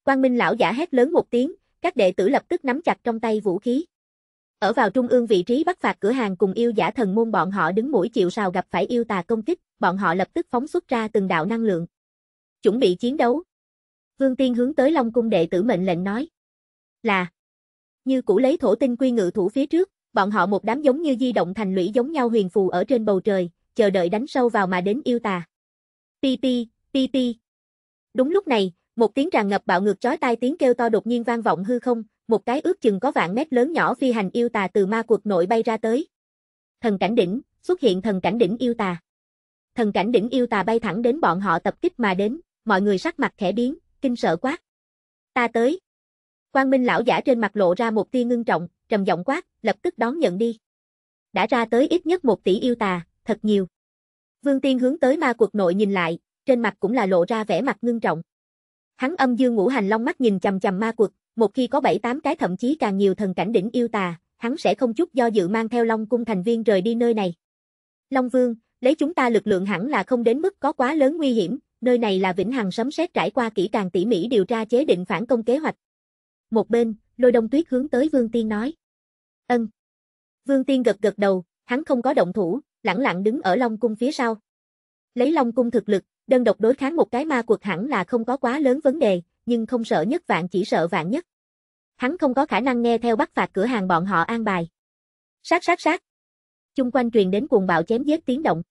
Quang Minh lão giả hét lớn một tiếng, các đệ tử lập tức nắm chặt trong tay vũ khí. Ở vào trung ương vị trí bắt phạt cửa hàng cùng yêu giả thần môn bọn họ đứng mũi chịu sào gặp phải yêu tà công kích, bọn họ lập tức phóng xuất ra từng đạo năng lượng. Chuẩn bị chiến đấu, Vương Tiên hướng tới Long Cung đệ tử mệnh lệnh nói. Là. Như cũ lấy thổ tinh quy ngự thủ phía trước, bọn họ một đám giống như di động thành lũy giống nhau huyền phù ở trên bầu trời, chờ đợi đánh sâu vào mà đến yêu tà. Pi pi, pi pi. Đúng lúc này, một tiếng tràn ngập bạo ngược chói tai tiếng kêu to đột nhiên vang vọng hư không, một cái ước chừng có vạn mét lớn nhỏ phi hành yêu tà từ ma cuộc nội bay ra tới. Thần cảnh đỉnh, xuất hiện thần cảnh đỉnh yêu tà. Thần cảnh đỉnh yêu tà bay thẳng đến bọn họ tập kích mà đến, mọi người sắc mặt khẽ biến, kinh sợ quá. Ta tới. Quang Minh lão giả trên mặt lộ ra một tia ngưng trọng, trầm giọng quát, lập tức đón nhận đi. Đã ra tới ít nhất một tỷ yêu tà, thật nhiều. Vương Tiên hướng tới ma quật nội nhìn lại, trên mặt cũng là lộ ra vẻ mặt ngưng trọng. Hắn âm dương ngũ hành long mắt nhìn chằm chằm ma quật, một khi có bảy tám cái thậm chí càng nhiều thần cảnh đỉnh yêu tà, hắn sẽ không chút do dự mang theo Long cung thành viên rời đi nơi này. Long Vương, lấy chúng ta lực lượng hẳn là không đến mức có quá lớn nguy hiểm, nơi này là vĩnh hằng sấm sét trải qua kỹ càng tỉ mỉ điều tra chế định phản công kế hoạch. Một bên, lôi đông tuyết hướng tới Vương Tiên nói. Ân. Vương Tiên gật gật đầu, hắn không có động thủ, lẳng lặng đứng ở Long Cung phía sau. Lấy Long Cung thực lực, đơn độc đối kháng một cái ma quật hẳn là không có quá lớn vấn đề, nhưng không sợ nhất vạn chỉ sợ vạn nhất. Hắn không có khả năng nghe theo bắt phạt cửa hàng bọn họ an bài. Sát sát sát. Chung quanh truyền đến cuồng bạo chém giết tiếng động.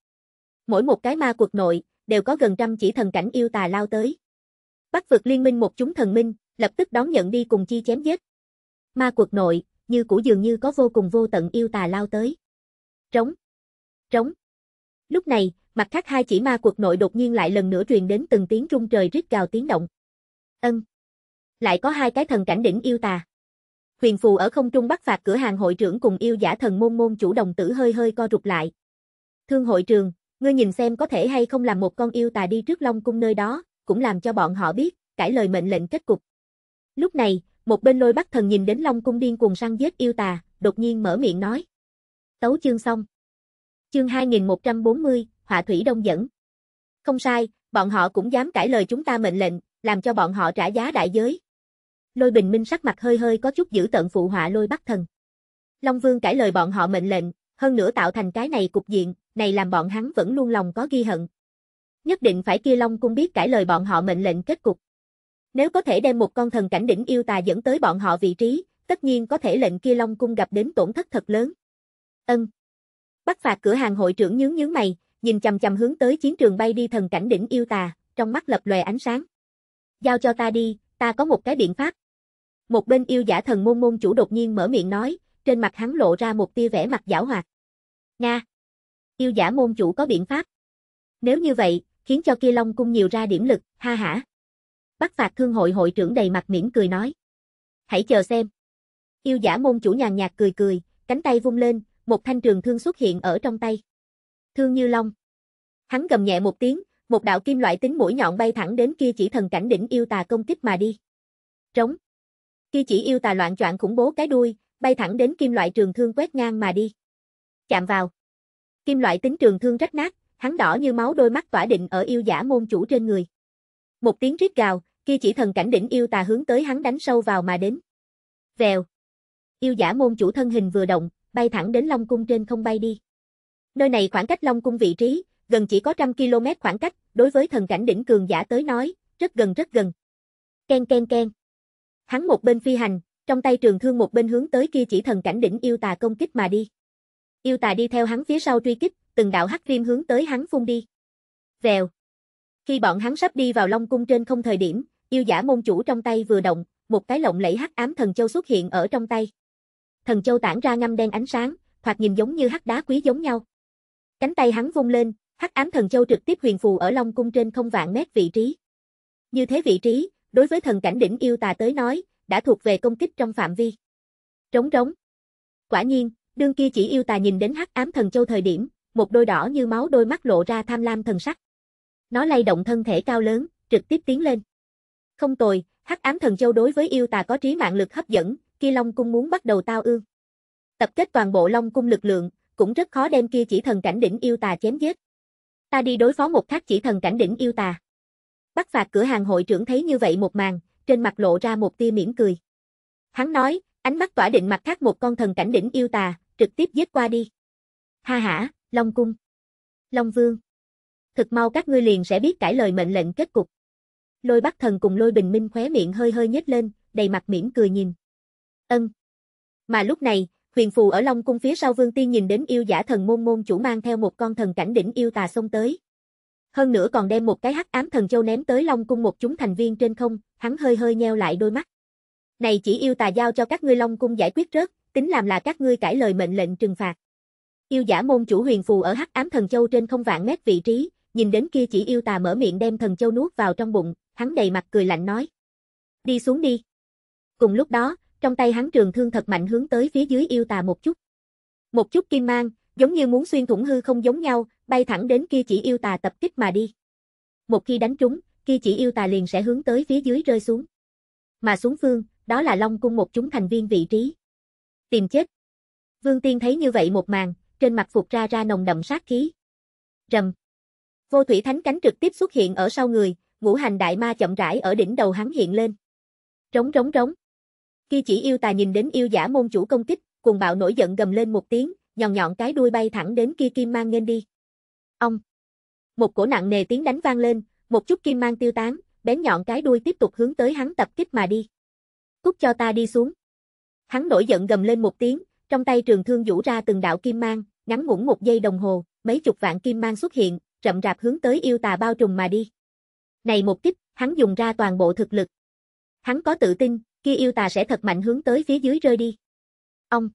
Mỗi một cái ma quật nội, đều có gần trăm chỉ thần cảnh yêu tà lao tới. Bắc vực liên minh một chúng thần minh, lập tức đón nhận đi cùng chi chém giết. Ma quật nội, như cũ dường như có vô cùng vô tận yêu tà lao tới. Trống. Trống. Lúc này, mặt khác hai chỉ ma quật nội đột nhiên lại lần nữa truyền đến từng tiếng trung trời rít gào tiếng động. Ân. Lại có hai cái thần cảnh đỉnh yêu tà. Huyền phù ở không trung bắt phạt cửa hàng hội trưởng cùng yêu giả thần môn môn chủ đồng tử hơi hơi co rụt lại. Thương hội trường, Ngươi nhìn xem có thể hay không làm một con yêu tà đi trước Long cung nơi đó, cũng làm cho bọn họ biết, cãi lời mệnh lệnh kết cục. Lúc này, một bên lôi bắt thần nhìn đến Long cung điên cuồng săn giết yêu tà, đột nhiên mở miệng nói. Tấu chương xong. Chương 2140, Họa Thủy Đông dẫn. Không sai, bọn họ cũng dám cãi lời chúng ta mệnh lệnh, làm cho bọn họ trả giá đại giới. Lôi Bình Minh sắc mặt hơi hơi có chút giữ tận phụ họa lôi bắt thần. Long Vương cãi lời bọn họ mệnh lệnh, hơn nữa tạo thành cái này cục diện, này làm bọn hắn vẫn luôn lòng có ghi hận. Nhất định phải kia Long Cung biết cãi lời bọn họ mệnh lệnh kết cục. Nếu có thể đem một con thần cảnh đỉnh yêu tà dẫn tới bọn họ vị trí, tất nhiên có thể lệnh kia Long Cung gặp đến tổn thất thật lớn. Ân. Bắt phạt cửa hàng hội trưởng nhướng nhướng mày, nhìn chầm chầm hướng tới chiến trường bay đi thần cảnh đỉnh yêu tà, trong mắt lập lòe ánh sáng. Giao cho ta đi, ta có một cái biện pháp. Một bên yêu giả thần môn môn chủ đột nhiên mở miệng nói, trên mặt hắn lộ ra một tia vẻ mặt giảo hoạt. Nga! Yêu giả môn chủ có biện pháp. Nếu như vậy, khiến cho kia Long cung nhiều ra điểm lực, ha hả. Bắc phạt thương hội hội trưởng đầy mặt mỉm cười nói. Hãy chờ xem. Yêu giả môn chủ nhàn nhạt cười cười, cánh tay vung lên, một thanh trường thương xuất hiện ở trong tay. Thương như Long. Hắn gầm nhẹ một tiếng, một đạo kim loại tính mũi nhọn bay thẳng đến kia chỉ thần cảnh đỉnh yêu tà công kích mà đi. Trống. Kia chỉ yêu tà loạn choạng khủng bố cái đuôi, bay thẳng đến kim loại trường thương quét ngang mà đi. Chạm vào kim loại tính trường thương rách nát, hắn đỏ như máu đôi mắt tỏa định ở yêu giả môn chủ trên người. Một tiếng rít gào, kia chỉ thần cảnh đỉnh yêu tà hướng tới hắn đánh sâu vào mà đến. Vèo. Yêu giả môn chủ thân hình vừa động, bay thẳng đến Long cung trên không bay đi. Nơi này khoảng cách Long cung vị trí, gần chỉ có trăm km khoảng cách, đối với thần cảnh đỉnh cường giả tới nói, rất gần rất gần. Ken ken ken. Hắn một bên phi hành, trong tay trường thương một bên hướng tới kia chỉ thần cảnh đỉnh yêu tà công kích mà đi. Yêu tà đi theo hắn phía sau truy kích, từng đạo hắc viêm hướng tới hắn phun đi. Vèo. Khi bọn hắn sắp đi vào Long cung trên không thời điểm, yêu giả môn chủ trong tay vừa động, một cái lộng lẫy hắc ám thần châu xuất hiện ở trong tay. Thần châu tản ra ngăm đen ánh sáng, thoạt nhìn giống như hắc đá quý giống nhau. Cánh tay hắn vung lên, hắc ám thần châu trực tiếp huyền phù ở Long cung trên không vạn mét vị trí. Như thế vị trí, đối với thần cảnh đỉnh yêu tà tới nói, đã thuộc về công kích trong phạm vi. Trống trống. Quả nhiên, Đương kia chỉ yêu tà nhìn đến hắc ám thần châu thời điểm, một đôi đỏ như máu đôi mắt lộ ra tham lam thần sắc. Nó lay động thân thể cao lớn, trực tiếp tiến lên. Không tồi, hắc ám thần châu đối với yêu tà có trí mạng lực hấp dẫn, kia Long cung muốn bắt đầu tao ương. Tập kết toàn bộ Long cung lực lượng, cũng rất khó đem kia chỉ thần cảnh đỉnh yêu tà chém giết. Ta đi đối phó một khắc chỉ thần cảnh đỉnh yêu tà. Bắt phạt cửa hàng hội trưởng thấy như vậy một màn, trên mặt lộ ra một tia mỉm cười. Hắn nói, ánh mắt tỏa định mặt khác một con thần cảnh đỉnh yêu tà, trực tiếp giết qua đi. Ha hả, Long Cung. Long Vương. Thực mau các ngươi liền sẽ biết cãi lời mệnh lệnh kết cục. Lôi Bắc Thần cùng Lôi Bình Minh khóe miệng hơi hơi nhếch lên, đầy mặt mỉm cười nhìn. Ân. Mà lúc này, huyền phù ở Long Cung phía sau Vương Tiên nhìn đến yêu giả thần môn môn chủ mang theo một con thần cảnh đỉnh yêu tà xông tới. Hơn nữa còn đem một cái hắc ám thần châu ném tới Long Cung một chúng thành viên trên không, hắn hơi hơi nheo lại đôi mắt. Này chỉ yêu tà giao cho các ngươi Long Cung giải quyết rớt, tính làm là các ngươi cãi lời mệnh lệnh trừng phạt. Yêu giả môn chủ huyền phù ở hắc ám thần châu trên không vạn mét vị trí, nhìn đến kia chỉ yêu tà mở miệng đem thần châu nuốt vào trong bụng, hắn đầy mặt cười lạnh nói. Đi xuống đi. Cùng lúc đó, trong tay hắn trường thương thật mạnh hướng tới phía dưới yêu tà một chút. Một chút kim mang, giống như muốn xuyên thủng hư không giống nhau, bay thẳng đến kia chỉ yêu tà tập kích mà đi. Một khi đánh trúng, kia chỉ yêu tà liền sẽ hướng tới phía dưới rơi xuống. Mà xuống phương, đó là Long cung một chúng thành viên vị trí tìm chết. Vương Tiên thấy như vậy một màn, trên mặt phục ra ra nồng đậm sát khí. Rầm. Vô thủy thánh cánh trực tiếp xuất hiện ở sau người, ngũ hành đại ma chậm rãi ở đỉnh đầu hắn hiện lên. Rống rống rống. Khi chỉ yêu tà nhìn đến yêu giả môn chủ công kích, cuồng bạo nổi giận gầm lên một tiếng, nhọn nhọn cái đuôi bay thẳng đến kia kim mang nghênh đi. Ông. Một cổ nặng nề tiếng đánh vang lên, một chút kim mang tiêu tán, bén nhọn cái đuôi tiếp tục hướng tới hắn tập kích mà đi. Cút cho ta đi xuống. Hắn nổi giận gầm lên một tiếng, trong tay trường thương vũ ra từng đạo kim mang, ngắn ngủn một giây đồng hồ, mấy chục vạn kim mang xuất hiện, rậm rạp hướng tới yêu tà bao trùm mà đi. Này một kích, hắn dùng ra toàn bộ thực lực. Hắn có tự tin, kia yêu tà sẽ thật mạnh hướng tới phía dưới rơi đi. Ông.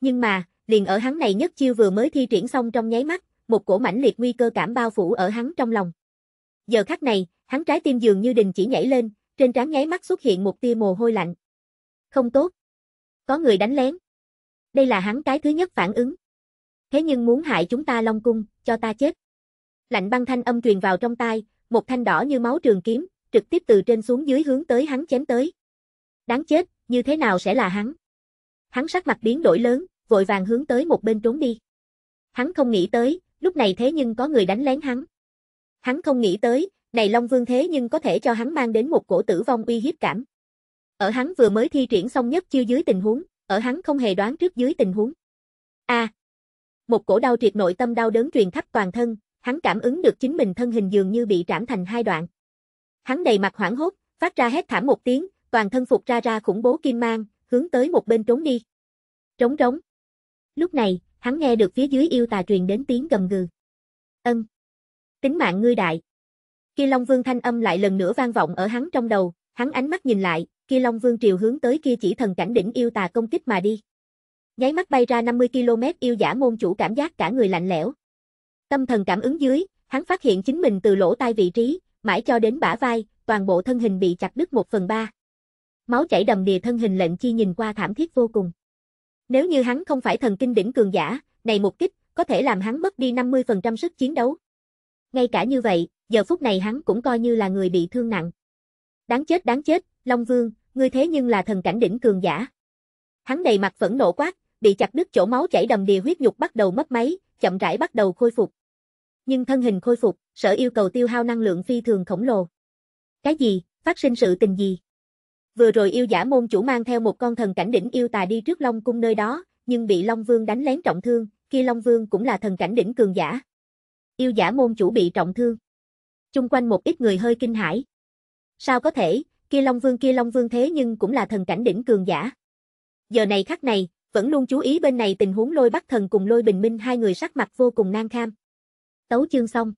Nhưng mà, liền ở hắn này nhất chiêu vừa mới thi triển xong trong nháy mắt, một cổ mãnh liệt nguy cơ cảm bao phủ ở hắn trong lòng. Giờ khắc này, hắn trái tim dường như đình chỉ nhảy lên, trên trán nháy mắt xuất hiện một tia mồ hôi lạnh. Không tốt, có người đánh lén. Đây là hắn cái thứ nhất phản ứng. Thế nhưng muốn hại chúng ta Long Cung, cho ta chết. Lạnh băng thanh âm truyền vào trong tai, một thanh đỏ như máu trường kiếm, trực tiếp từ trên xuống dưới hướng tới hắn chém tới. Đáng chết, như thế nào sẽ là hắn? Hắn sắc mặt biến đổi lớn, vội vàng hướng tới một bên trốn đi. Hắn không nghĩ tới, lúc này thế nhưng có người đánh lén hắn. Hắn không nghĩ tới, này Long Vương thế nhưng có thể cho hắn mang đến một cổ tử vong uy hiếp cảm. Ở hắn vừa mới thi triển xong nhất chưa dưới tình huống, ở hắn không hề đoán trước dưới tình huống. A. À, một cổ đau triệt nội tâm đau đớn truyền khắp toàn thân, hắn cảm ứng được chính mình thân hình dường như bị trảm thành hai đoạn. Hắn đầy mặt hoảng hốt, phát ra hét thảm một tiếng, toàn thân phục ra ra khủng bố kim mang, hướng tới một bên trốn đi. Trống trống. Lúc này, hắn nghe được phía dưới yêu tà truyền đến tiếng gầm gừ. Ân. Tính mạng ngươi đại. Khi Long Vương thanh âm lại lần nữa vang vọng ở hắn trong đầu, hắn ánh mắt nhìn lại, kia Long Vương Triều hướng tới kia chỉ thần cảnh đỉnh yêu tà công kích mà đi. Nháy mắt bay ra 50 km yêu giả môn chủ cảm giác cả người lạnh lẽo. Tâm thần cảm ứng dưới, hắn phát hiện chính mình từ lỗ tai vị trí, mãi cho đến bả vai, toàn bộ thân hình bị chặt đứt một phần ba. Máu chảy đầm đìa thân hình lệnh chi nhìn qua thảm thiết vô cùng. Nếu như hắn không phải thần kinh đỉnh cường giả, này một kích, có thể làm hắn mất đi 50% sức chiến đấu. Ngay cả như vậy, giờ phút này hắn cũng coi như là người bị thương nặng. Đáng chết đáng chết, Long Vương, ngươi thế nhưng là thần cảnh đỉnh cường giả. Hắn đầy mặt phẫn nộ quát, bị chặt đứt chỗ máu chảy đầm đìa huyết nhục bắt đầu mất máy, chậm rãi bắt đầu khôi phục. Nhưng thân hình khôi phục, sở yêu cầu tiêu hao năng lượng phi thường khổng lồ. Cái gì, phát sinh sự tình gì? Vừa rồi yêu giả môn chủ mang theo một con thần cảnh đỉnh yêu tà đi trước Long cung nơi đó, nhưng bị Long Vương đánh lén trọng thương, kia Long Vương cũng là thần cảnh đỉnh cường giả. Yêu giả môn chủ bị trọng thương. Chung quanh một ít người hơi kinh hãi. Sao có thể, kia Long Vương kia Long Vương thế nhưng cũng là thần cảnh đỉnh cường giả. Giờ này khắc này, vẫn luôn chú ý bên này tình huống lôi bắt thần cùng lôi bình minh hai người sắc mặt vô cùng nang kham. Tấu chương xong.